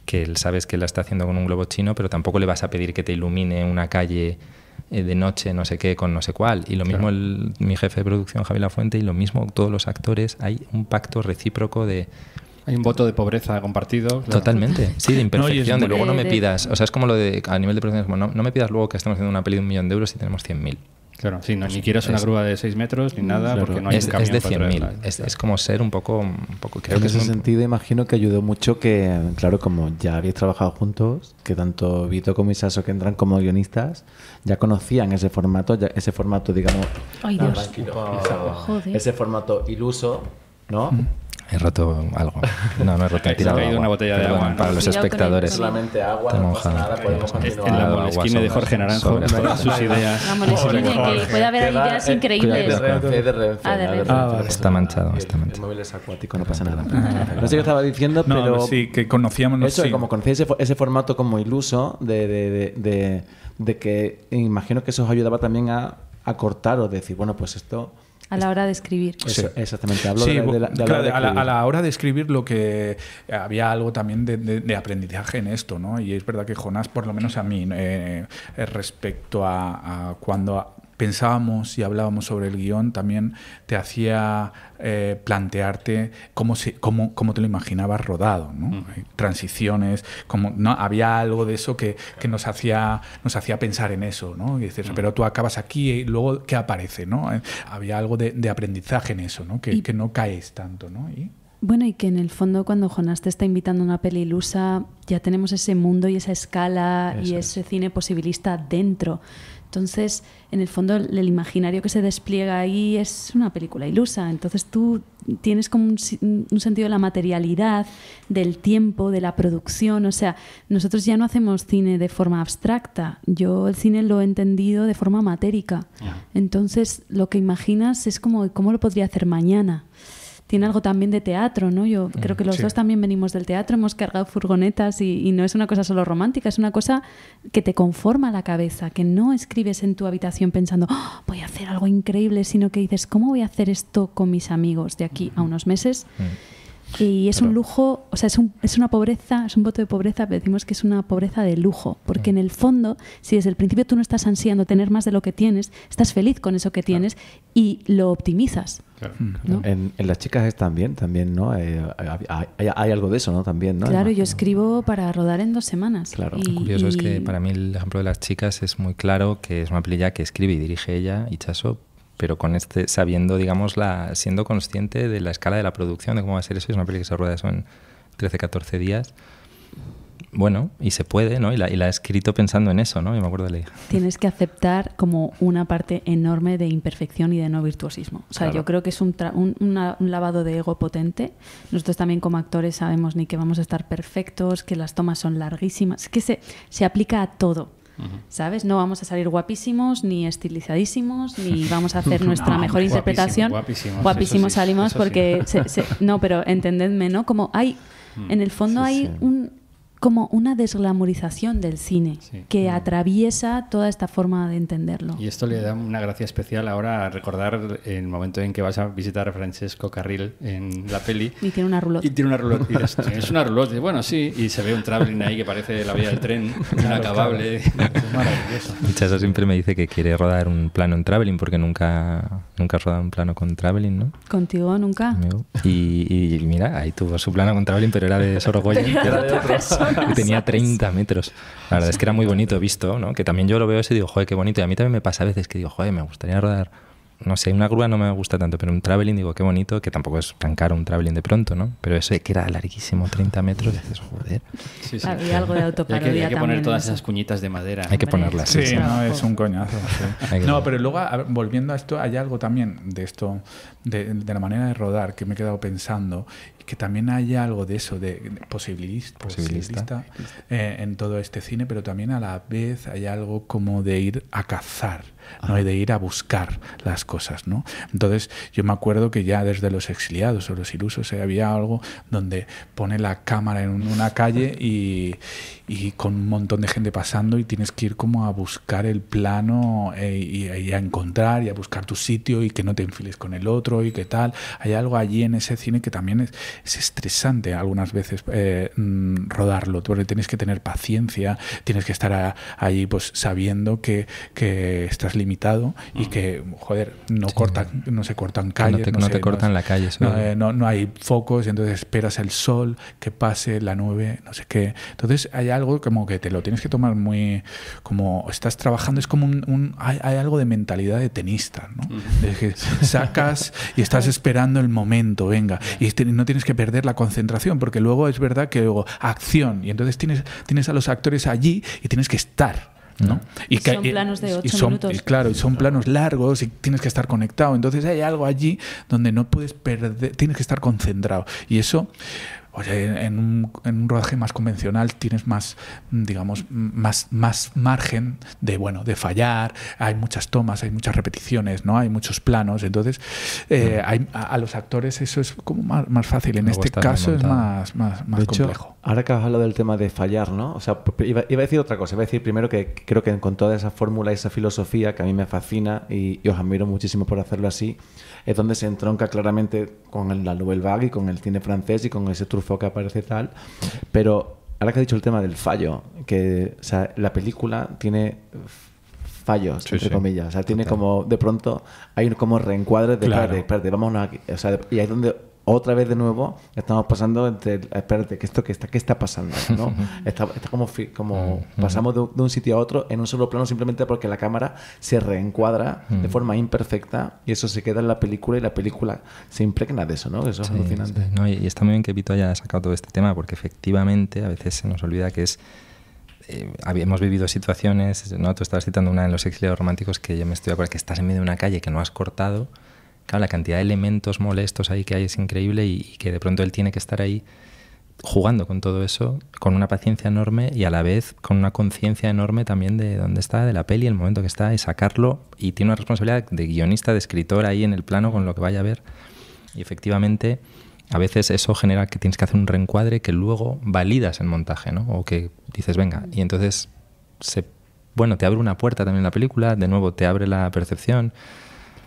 que sabes que la está haciendo con un globo chino, pero tampoco le vas a pedir que te ilumine una calle eh, de noche, no sé qué, con no sé cuál. Y lo mismo mi jefe de producción, Javi Lafuente, y lo mismo todos los actores, hay un pacto recíproco de... Hay un voto de pobreza compartido. Totalmente, sí, de (laughs) imperfección, luego no me pidas, o sea, es como lo de, a nivel de producción, como, no, no, me pidas luego que estamos haciendo una peli de un millón de euros y tenemos 100.000. Claro, no, pues ni quieres una grúa de 6 metros ni nada, porque no hay es, un Es de Es, es, como ser un poco. Un poco en que ese sentido, imagino que ayudó mucho que, claro, como ya habéis trabajado juntos, que tanto Vito como Isaso que entran como guionistas, ya conocían ese formato, ese formato, digamos. Ese formato iluso, ¿no? He roto algo. No, no he roto. He (laughs) tirado agua. una botella de agua. Para los espectadores. Solamente agua, no pasa nada, podemos continuar. En la molesquina de Jorge Naranjo, sus ideas. La molesquina, que puede haber ideas increíbles. de Está manchado, ah, ah, está manchado. El móvil es acuático, no pasa ah, nada. No sé qué estaba diciendo, pero... sí, que conocíamos... Eso, como conocí ese formato como iluso de que imagino que eso os ayudaba también a cortar o decir, bueno, pues esto a la hora de escribir. Exactamente, hablo de, la, de, de a, la, hora de escribir lo que eh, había algo también de, aprendizaje en esto, ¿no? Y es verdad que Jonás, por lo menos a mí, eh, eh respecto a, a cuando pensábamos y hablábamos sobre el guión también te hacía eh, plantearte cómo, cómo, cómo, te lo imaginabas rodado, transiciones, como, ¿no? había algo de eso que, que, nos, hacía, nos hacía pensar en eso, ¿no? pero tú acabas aquí y luego ¿qué aparece? ¿no? Eh, había algo de, aprendizaje en eso, ¿no? Que, que, no caes tanto. ¿no? bueno, y que en el fondo cuando Jonás te está invitando a una peli ilusa, ya tenemos ese mundo y esa escala y ese cine posibilista dentro. Entonces, en el fondo, el, imaginario que se despliega ahí es una película ilusa. Entonces tú tienes como un, un, sentido de la materialidad, del tiempo, de la producción. O sea, nosotros ya no hacemos cine de forma abstracta. Yo el cine lo he entendido de forma matérica. Entonces, lo que imaginas es como cómo lo podría hacer mañana tiene algo también de teatro, ¿no? Yo creo que los dos también venimos del teatro, hemos cargado furgonetas y, no es una cosa solo romántica, es una cosa que te conforma la cabeza, que no escribes en tu habitación pensando, ah, voy a hacer algo increíble, sino que dices, ¿cómo voy a hacer esto con mis amigos de aquí a unos meses? Y es un lujo, o sea, es, un, es, una pobreza, es un voto de pobreza, pero decimos que es una pobreza de lujo, porque en el fondo, si desde el principio tú no estás ansiando tener más de lo que tienes, estás feliz con eso que tienes y lo optimizas. Mm. en, las chicas es también, también, ¿no? Eh, hay, algo de eso, ¿no? También, ¿no? Claro, yo escribo para rodar en dos semanas. Claro. lo curioso es que para mí el ejemplo de las chicas es muy claro que es una pelilla que escribe y dirige ella, y Chaso pero con este, sabiendo, digamos, la, siendo consciente de la escala de la producción, de cómo va a ser eso. Es una película que se rueda en 13, 14 días. Bueno, y se puede, ¿no? Y la, y la he escrito pensando en eso, ¿no? Y me acuerdo de la Tienes que aceptar como una parte enorme de imperfección y de no virtuosismo. O sea, yo creo que es un, un, un, lavado de ego potente. Nosotros también como actores sabemos ni que vamos a estar perfectos, que las tomas son larguísimas, que se, se aplica a todo. ¿Sabes? No vamos a salir guapísimos, ni estilizadísimos, ni (laughs) vamos a hacer nuestra mejor interpretación. Guapísimos, salimos porque... no, pero entendedme, ¿no? Como hay... Mm. En el fondo hay un como una desglamorización del cine que mm. atraviesa toda esta forma de entenderlo. Y esto le da una gracia especial ahora a recordar el momento en que vas a visitar a Francesco Carril en la peli. Y tiene una rulote. Y tiene una rulote. es una rulote. Bueno, sí. Y se ve un traveling ahí que parece la vía del tren, (laughs) inacabable. (laughs) es maravilloso. siempre me dice que quiere rodar un plano en traveling porque nunca, nunca has rodado un plano con traveling, ¿no? Contigo nunca. Y, mira, ahí tuvo su plano con traveling, pero era de Sorogoyen. (laughs) era de otra (laughs) tenía 30 metros. La verdad es que era muy bonito visto, ¿no? Que también yo lo veo así y digo, joder, qué bonito. Y a mí también me pasa a veces que digo, joder, me gustaría rodar no sé, una grúa no me gusta tanto, pero un traveling, digo, qué bonito, que tampoco es tan un traveling de pronto, ¿no? Pero eso que era larguísimo, 30 metros, dices, joder. Sí, sí. Había algo de autoparodia Hay que, hay que poner todas esas cuñitas de madera. Hay que ponerlas. Sí, no, es un coñazo. No, pero luego, volviendo a esto, hay algo también de esto, de, de, la manera de rodar, que me he quedado pensando, que también haya algo de eso, de posibilista, eh, en todo este cine, pero también a la vez hay algo como de ir a cazar ¿no? hay de ir a buscar las cosas. ¿no? Entonces yo me acuerdo que ya desde los exiliados o los ilusos eh, había algo donde pone la cámara en una calle y, con un montón de gente pasando y tienes que ir como a buscar el plano eh, y, a encontrar y a buscar tu sitio y que no te enfiles con el otro y qué tal. Hay algo allí en ese cine que también es, estresante algunas veces eh, mm, rodarlo, porque tienes que tener paciencia, tienes que estar allí pues sabiendo que estás limitado y que, joder, no, no se cortan calles. No te, cortan la calle. Eh, no, hay focos y entonces esperas el sol, que pase la nube, no sé qué. Entonces hay algo como que te lo tienes que tomar muy... Como estás trabajando, es como un... hay, algo de mentalidad de tenista, ¿no? de que sacas y estás esperando el momento, venga. Y no tienes que perder la concentración porque luego es verdad que luego acción y entonces tienes, tienes a los actores allí y tienes que estar. ¿no? Y son eh, planos de 8 minutos. Claro, y son planos largos y tienes que estar conectado. Entonces hay algo allí donde no puedes perder, tienes que estar concentrado. Y eso o en un, en un rodaje más convencional tienes más, mm, digamos, más, más margen de, bueno, de fallar, hay muchas tomas, hay muchas repeticiones, ¿no? Hay muchos planos, entonces eh, a, los actores eso es como más, más fácil, en este caso es más, más, más complejo. ahora que has hablado del tema de fallar, ¿no? O sea, iba, a decir otra cosa, iba a decir primero que creo que con toda esa fórmula y esa filosofía que a mí me fascina y, y os admiro muchísimo por hacerlo así, es donde se entronca claramente con el, la Nouvelle Vague y con el cine francés y con ese trufo que aparece tal. Pero ahora que ha dicho el tema del fallo, que la película tiene fallos, entre comillas. O sea, tiene como, de pronto, hay como reencuadres de, la... espérate, espérate, vámonos aquí. O sea, y ahí donde otra vez de nuevo estamos pasando entre espérate que esto que está qué está pasando ¿no? (laughs) está, está, como como pasamos de, un sitio a otro en un solo plano simplemente porque la cámara se reencuadra de forma imperfecta y eso se queda en la película y la película se impregna de eso no eso es alucinante y, está muy bien que Vito haya sacado todo este tema porque efectivamente a veces se nos olvida que es eh, hemos vivido situaciones, ¿no? tú estabas citando una en los exiliados románticos que yo me estoy acordando que estás en medio de una calle que no has cortado, la cantidad de elementos molestos ahí que hay es increíble y, que de pronto él tiene que estar ahí jugando con todo eso, con una paciencia enorme y a la vez con una conciencia enorme también de dónde está, de la peli, el momento que está, y sacarlo. Y tiene una responsabilidad de guionista, de escritor ahí en el plano con lo que vaya a ver. Y efectivamente, a veces eso genera que tienes que hacer un reencuadre que luego validas en montaje, ¿no? O que dices, venga, y entonces bueno, te abre una puerta también la película, de nuevo te abre la percepción.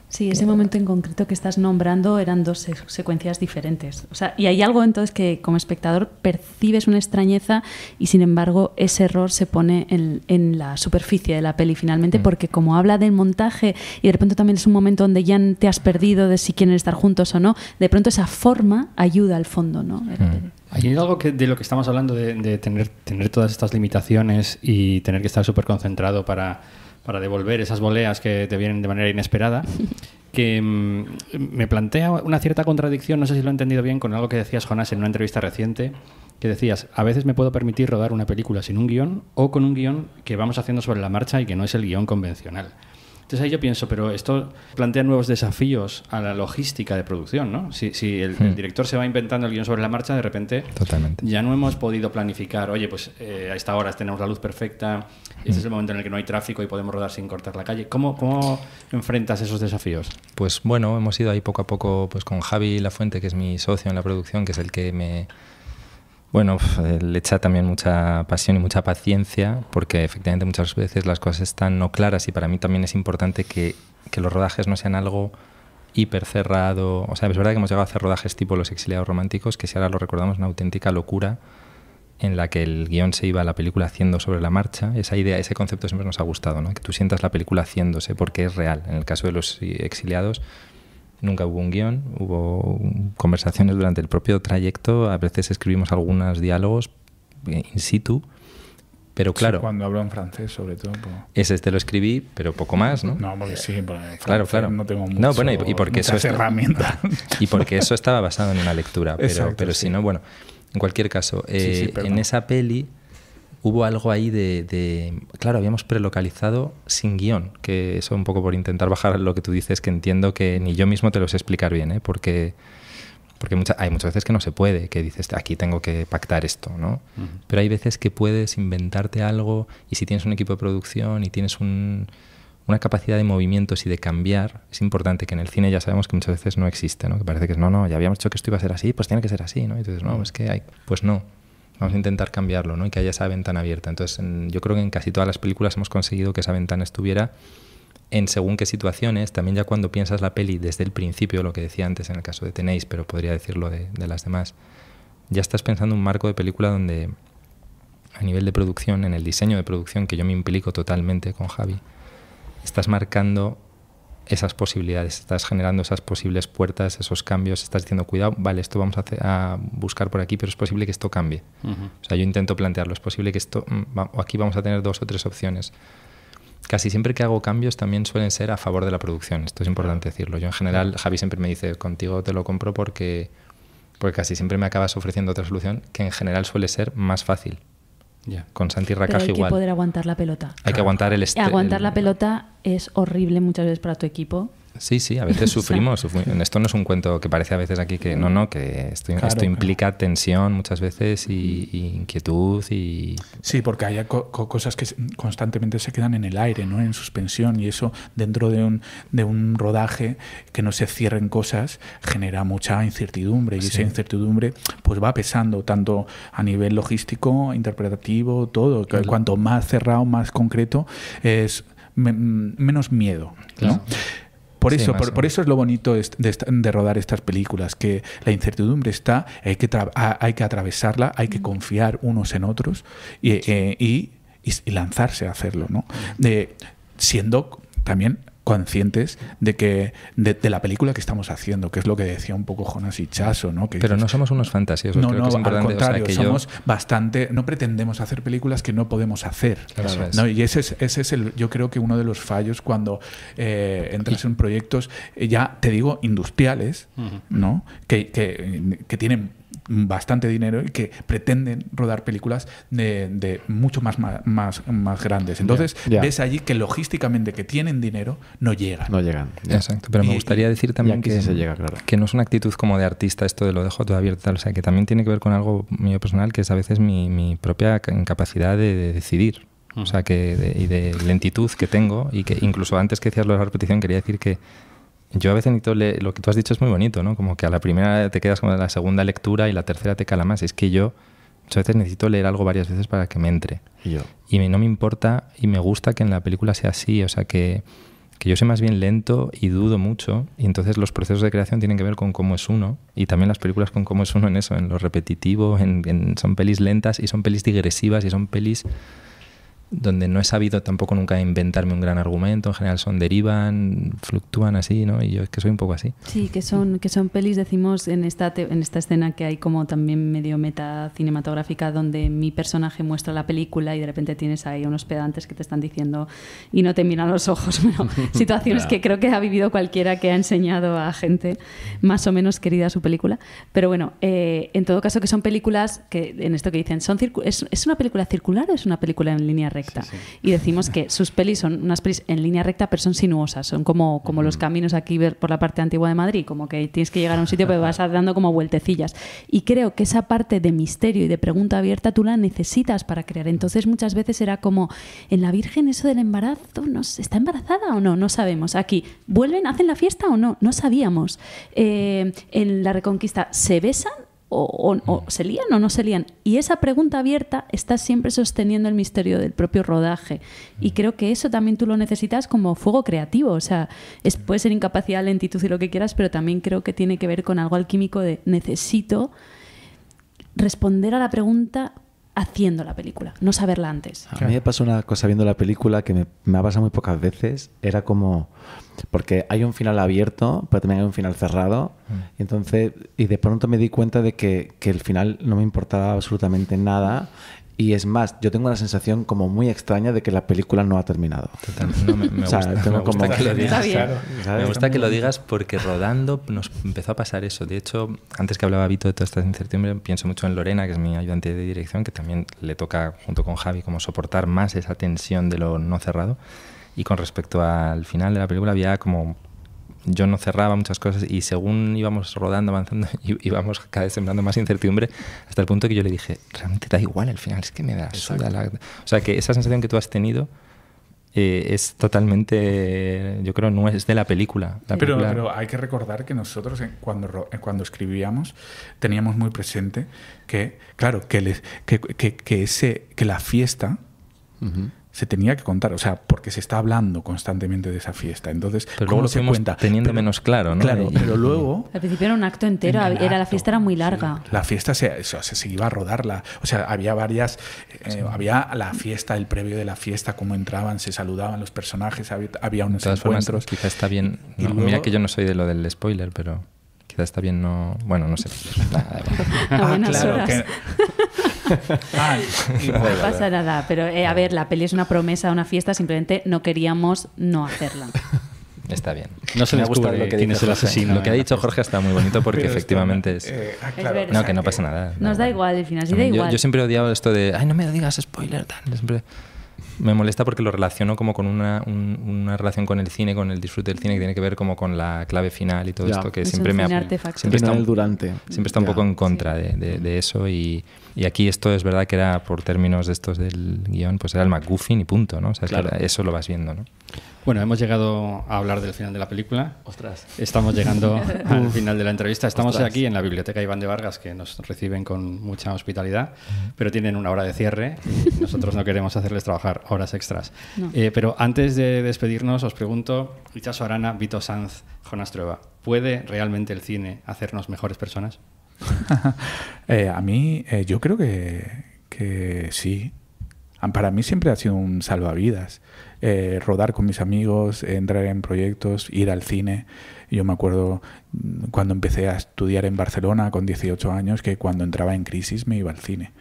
Sí, ese momento en concreto que estás nombrando eran dos secuencias diferentes. y hay algo entonces que como espectador percibes una extrañeza y sin embargo ese error se pone en, la superficie de la peli finalmente, mm. porque como habla del montaje y de pronto también es un momento donde ya te has perdido de si quieren estar juntos o no, de pronto esa forma ayuda al fondo, ¿no? Mm. Eh, hay algo de lo que estamos hablando, de, tener, tener todas estas limitaciones y tener que estar súper concentrado para para devolver esas boleas que te vienen de manera inesperada, (laughs) que mm, me plantea una cierta contradicción, no sé si lo he entendido bien, con algo que decías, Jonás, en una entrevista reciente, que decías, a veces me puedo permitir rodar una película sin un guión o con un guión que vamos haciendo sobre la marcha y que no es el guión convencional. Entonces ahí yo pienso, pero esto plantea nuevos desafíos a la logística de producción, ¿no? Si, el, hmm. director se va inventando el guión sobre la marcha, de repente Totalmente. ya no hemos podido planificar, oye, pues eh, a esta hora tenemos la luz perfecta, este es hmm. el momento en el que no hay tráfico y podemos rodar sin cortar la calle. ¿Cómo, cómo enfrentas esos desafíos? Pues bueno, hemos ido ahí poco a poco pues con Javi Lafuente, que es mi socio en la producción, que es el que me bueno, le echa también mucha pasión y mucha paciencia, porque efectivamente muchas veces las cosas están no claras y para mí también es importante que, los rodajes no sean algo hiper cerrado. O sea, es verdad que hemos llegado a hacer rodajes tipo Los exiliados románticos, que si ahora lo recordamos, una auténtica locura en la que el guión se iba a la película haciendo sobre la marcha. Esa idea, ese concepto siempre nos ha gustado, ¿no? que tú sientas la película haciéndose, porque es real. En el caso de Los exiliados Nunca hubo un guión, hubo conversaciones durante el propio trayecto, a veces escribimos algunos diálogos in situ, pero claro. cuando hablo en francés, sobre todo. Pues. Ese te este lo escribí, pero poco más, ¿no? No, porque sí, porque claro, no tengo mucho, no, bueno, y, porque muchas eso herramientas. (laughs) y porque eso estaba basado en una lectura, pero, pero si no, bueno, en cualquier caso, eh, en esa peli hubo algo ahí de, claro, habíamos prelocalizado sin guión, que eso un poco por intentar bajar lo que tú dices, que entiendo que ni yo mismo te lo sé explicar bien, ¿eh? porque, porque hay muchas veces que no se puede, que dices, aquí tengo que pactar esto, ¿no? Pero hay veces que puedes inventarte algo y si tienes un equipo de producción y tienes una capacidad de movimientos y de cambiar es importante, que en el cine ya sabemos que muchas veces no existe, ¿no? Que parece que no, no, ya habíamos dicho que esto iba a ser así, pues tiene que ser así, ¿no? entonces, no, es que hay, pues no vamos a intentar cambiarlo, ¿no? Y que haya esa ventana abierta. Entonces, yo creo que en casi todas las películas hemos conseguido que esa ventana estuviera en según qué situaciones, también ya cuando piensas la peli desde el principio, lo que decía antes en el caso de Tenéis, pero podría decirlo de, de las demás, ya estás pensando un marco de película donde a nivel de producción, en el diseño de producción, que yo me implico totalmente con Javi, estás marcando esas posibilidades, estás generando esas posibles puertas, esos cambios, estás diciendo, cuidado, vale, esto vamos a, buscar por aquí, pero es posible que esto cambie. O sea, yo intento plantearlo, es posible que esto, mm, o aquí vamos a tener dos o tres opciones. Casi siempre que hago cambios también suelen ser a favor de la producción, esto es importante decirlo. Yo en general, Javi siempre me dice, contigo te lo compro porque, porque casi siempre me acabas ofreciendo otra solución que en general suele ser más fácil. Con Santi Rakaj igual. Hay que poder aguantar la pelota. Hay que aguantar el este, Aguantar la pelota es horrible muchas veces para tu equipo Sí, sí, a veces (laughs) sufrimos. Esto no es un cuento que parece a veces aquí que no, no, que esto, esto implica tensión muchas veces y, inquietud y... Sí, porque hay cosas que constantemente se quedan en el aire, ¿no? en suspensión y eso dentro de un, de un rodaje que no se cierren cosas genera mucha incertidumbre y esa incertidumbre pues va pesando tanto a nivel logístico, interpretativo, todo. Cuanto más cerrado, más concreto es menos miedo. ¿no? Por eso, por, eso es lo bonito de, rodar estas películas, que la incertidumbre está, hay que, hay que atravesarla, hay que confiar unos en otros y, eh, lanzarse a hacerlo, ¿no? siendo también conscientes de que de, la película que estamos haciendo, que es lo que decía un poco Jonas y Chaso, ¿no? Que Pero no somos unos fantasiosos. No, no, al contrario, somos bastante, no pretendemos hacer películas que no podemos hacer. Claro, ¿no? Y ese es, ese es el, yo creo que uno de los fallos cuando eh, entras en proyectos, eh, ya te digo, industriales, ¿no? Que, que, que tienen bastante dinero y que pretenden rodar películas de, mucho más, más, más grandes. Entonces, ves allí que logísticamente que tienen dinero no llegan. No llegan. Exacto. Pero me gustaría decir también que, que no es una actitud como de artista esto de lo dejo todo abierto, O sea, que también tiene que ver con algo mío personal, que es a veces mi, propia incapacidad de, decidir. O sea, que y de lentitud que tengo, y que incluso antes que decías lo de la repetición, quería decir que yo a veces necesito leer, lo que tú has dicho es muy bonito, ¿no? Como que a la primera te quedas con la segunda lectura y la tercera te cala más. Es que yo a veces necesito leer algo varias veces para que me entre. Y, yo? y no me importa y me gusta que en la película sea así, o sea que, yo soy más bien lento y dudo mucho y entonces los procesos de creación tienen que ver con cómo es uno y también las películas con cómo es uno en eso, en lo repetitivo, en, son pelis lentas y son pelis digresivas y son pelis donde no he sabido tampoco nunca inventarme un gran argumento, en general son derivan, fluctúan así, ¿no? Y yo es que soy un poco así. Sí, que son, que son pelis, decimos, en esta, en esta escena que hay como también medio meta cinematográfica donde mi personaje muestra la película y de repente tienes ahí unos pedantes que te están diciendo y no te miran los ojos, (laughs) (laughs) situaciones que creo que ha vivido cualquiera que ha enseñado a gente más o menos querida su película. Pero bueno, eh, en todo caso que son películas que, en esto que dicen, son ¿es, ¿es una película circular o es una película en línea recta. Y decimos que sus pelis son unas pelis en línea recta, pero son sinuosas. Son como, como los caminos aquí por la parte antigua de Madrid, como que tienes que llegar a un sitio, pero vas (laughs) dando como vueltecillas. Y creo que esa parte de misterio y de pregunta abierta tú la necesitas para crear. Entonces muchas veces era como, ¿en la Virgen eso del embarazo? nos ¿Está embarazada o no? No sabemos. Aquí, ¿vuelven, hacen la fiesta o no? No sabíamos. Eh, en la Reconquista, ¿se besan o, mm. se lían o no se lían. Y esa pregunta abierta está siempre sosteniendo el misterio del propio rodaje. Y mm. creo que eso también tú lo necesitas como fuego creativo. O sea, es, puede ser incapacidad, lentitud y lo que quieras, pero también creo que tiene que ver con algo alquímico de necesito responder a la pregunta haciendo la película, no saberla antes. A mí me pasó una cosa viendo la película que me, ha pasado muy pocas veces. Era como. Porque hay un final abierto, pero también hay un final cerrado. Y mm. entonces. Y de pronto me di cuenta de que, que el final no me importaba absolutamente nada. Y es más, yo tengo una sensación como muy extraña de que la película no ha terminado. (laughs) me, gusta, que lo digas. me gusta que lo digas porque rodando nos empezó a pasar eso. De hecho, antes que hablaba Vito de todas estas incertidumbre, pienso mucho en Lorena, que es mi ayudante de dirección, que también le toca, junto con Javi, como soportar más esa tensión de lo no cerrado. Y con respecto al final de la película había como yo no cerraba muchas cosas y según íbamos rodando, avanzando, (laughs) íbamos cada vez sembrando más incertidumbre hasta el punto que yo le dije, realmente da igual al final, es que me da... La... O sea, que esa sensación que tú has tenido... Eh, es totalmente, yo creo, no es de la película. pero, pero, hay que recordar que nosotros eh, cuando, eh, cuando escribíamos teníamos muy presente que, claro, que, que, que, que, ese, que la fiesta se tenía que contar, o sea, porque se está hablando constantemente de esa fiesta. Entonces, ¿cómo lo se cuenta? Teniendo menos claro, ¿no? Claro, pero luego. Al principio era un acto entero, era, la fiesta era muy larga. La fiesta se, iba a rodarla, o sea, había varias. Eh, había la fiesta, el previo de la fiesta, cómo entraban, se saludaban los personajes, había, unos está bien. mira que yo no soy de lo del spoiler, pero. Quizá está bien no. Bueno, no sé. (laughs) Ah, claro, que, (laughs) no pasa nada, pero eh, a ver, la peli es una promesa, una fiesta, simplemente no queríamos no hacerla. Está bien. No se me gusta lo que tienes el asesino. Lo que ha dicho Jorge está muy bonito porque efectivamente es. Eh, no, que no pasa nada. Nos da igual al final, sí da yo, igual. Yo siempre odiaba esto de, ay, no me digas, spoiler, Siempre me molesta porque lo relaciono como con una, una, relación con el cine, con el disfrute del cine que tiene que ver como con la clave final y todo esto que siempre me ha, siempre está, durante. siempre está un poco en contra de, de, eso y y aquí esto es verdad que era, por términos de estos del guión, pues era el mcguffin y punto, ¿no? O sea, eso lo vas viendo, ¿no? Bueno, hemos llegado a hablar del final de la película. Ostras. Estamos llegando (laughs) al final de la entrevista. Estamos aquí en la biblioteca Iván de Vargas, que nos reciben con mucha hospitalidad, pero tienen una hora de cierre. nosotros no queremos hacerles trabajar horas extras. Eh, pero antes de despedirnos, os pregunto, Richard Sorana, Vito Sanz, Jonas Trueba, ¿puede realmente el cine hacernos mejores personas? (laughs) Eh, a mí, eh, yo creo que, sí. Ah, para mí siempre ha sido un salvavidas. Eh, rodar con mis amigos, entrar en proyectos, ir al cine. Yo me acuerdo mm, cuando empecé a estudiar en Barcelona con 18 años que cuando entraba en crisis me iba al cine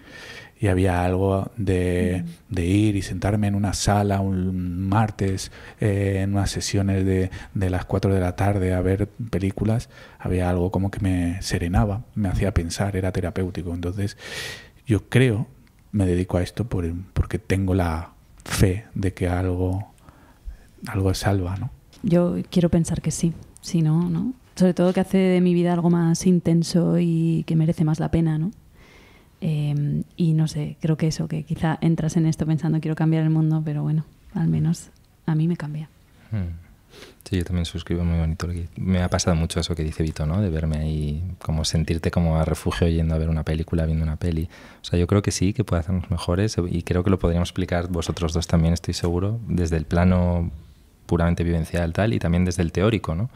y había algo de, ir y sentarme en una sala un martes, eh, en unas sesiones de, de, las 4 de la tarde a ver películas, había algo como que me serenaba, me hacía pensar, era terapéutico. Entonces yo creo, me dedico a esto por, porque tengo la fe de que algo, algo salva, ¿no? Yo quiero pensar que sí, si no, ¿no? Sobre todo que hace de mi vida algo más intenso y que merece más la pena, ¿no? Em, y no sé, creo que eso, que quizá entras en esto pensando quiero cambiar el mundo, pero bueno, al menos a mí me cambia. Hmm. Sí, yo también suscribo muy bonito. Me ha pasado mucho eso que dice Vito, ¿no? De verme ahí, como sentirte como a refugio yendo a ver una película, viendo una peli. O sea, yo creo que sí, que puede hacernos mejores eh, y creo que lo podríamos explicar vosotros dos también, estoy seguro, desde el plano puramente vivencial tal y también desde el teórico, ¿no?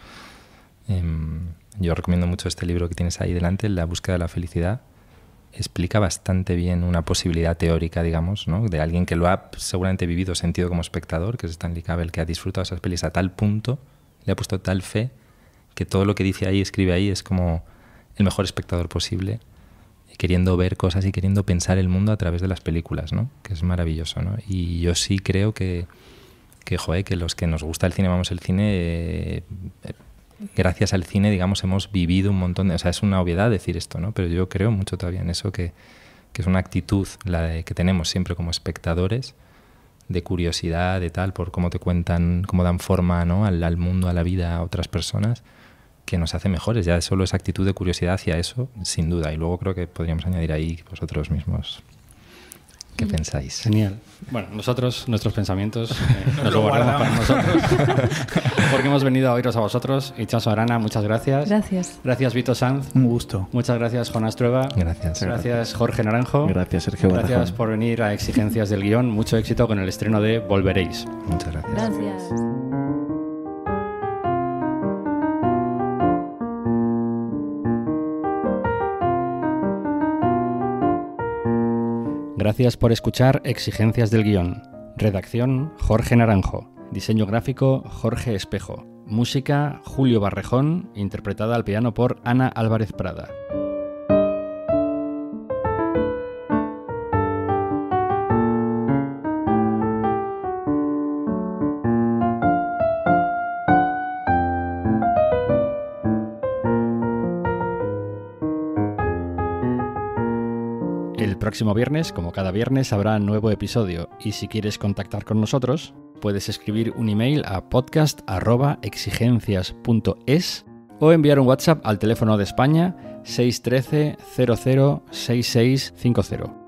Em, yo recomiendo mucho este libro que tienes ahí delante, La búsqueda de la felicidad, explica bastante bien una posibilidad teórica, digamos, ¿no? de alguien que lo ha seguramente vivido, sentido como espectador, que es Stanley Cable, que ha disfrutado esas pelis a tal punto, le ha puesto tal fe, que todo lo que dice ahí, escribe ahí, es como el mejor espectador posible, queriendo ver cosas y queriendo pensar el mundo a través de las películas, ¿no? que es maravilloso. ¿no? Y yo sí creo que, que, que los que nos gusta el cine, vamos al cine, eh, gracias al cine, digamos, hemos vivido un montón de... O sea, es una obviedad decir esto, ¿no? Pero yo creo mucho todavía en eso, que, es una actitud la que tenemos siempre como espectadores, de curiosidad, de tal, por cómo te cuentan, cómo dan forma al, al mundo, a la vida, a otras personas, que nos hace mejores. Ya solo esa actitud de curiosidad hacia eso, sin duda. Y luego creo que podríamos añadir ahí vosotros mismos ¿Qué pensáis? Genial. Bueno, nosotros, nuestros pensamientos, eh, (laughs) nos lo guardamos para nosotros. (laughs) porque hemos venido a oíros a vosotros. Y chao, Arana, muchas gracias. Gracias. Gracias, Vito Sanz. Un gusto. Muchas gracias, Jonas Trueba. Gracias. Gracias, Jorge Naranjo. Gracias, Sergio Gracias por venir a Exigencias del Guión. Mucho éxito con el estreno de Volveréis. Muchas gracias. Gracias. Gracias por escuchar Exigencias del Guión. Redacción Jorge Naranjo. Diseño gráfico Jorge Espejo. Música Julio Barrejón, interpretada al piano por Ana Álvarez Prada. próximo viernes, como cada viernes, habrá nuevo episodio y si quieres contactar con nosotros, puedes escribir un email a podcast.exigencias.es o enviar un WhatsApp al teléfono de España 613 00 6650.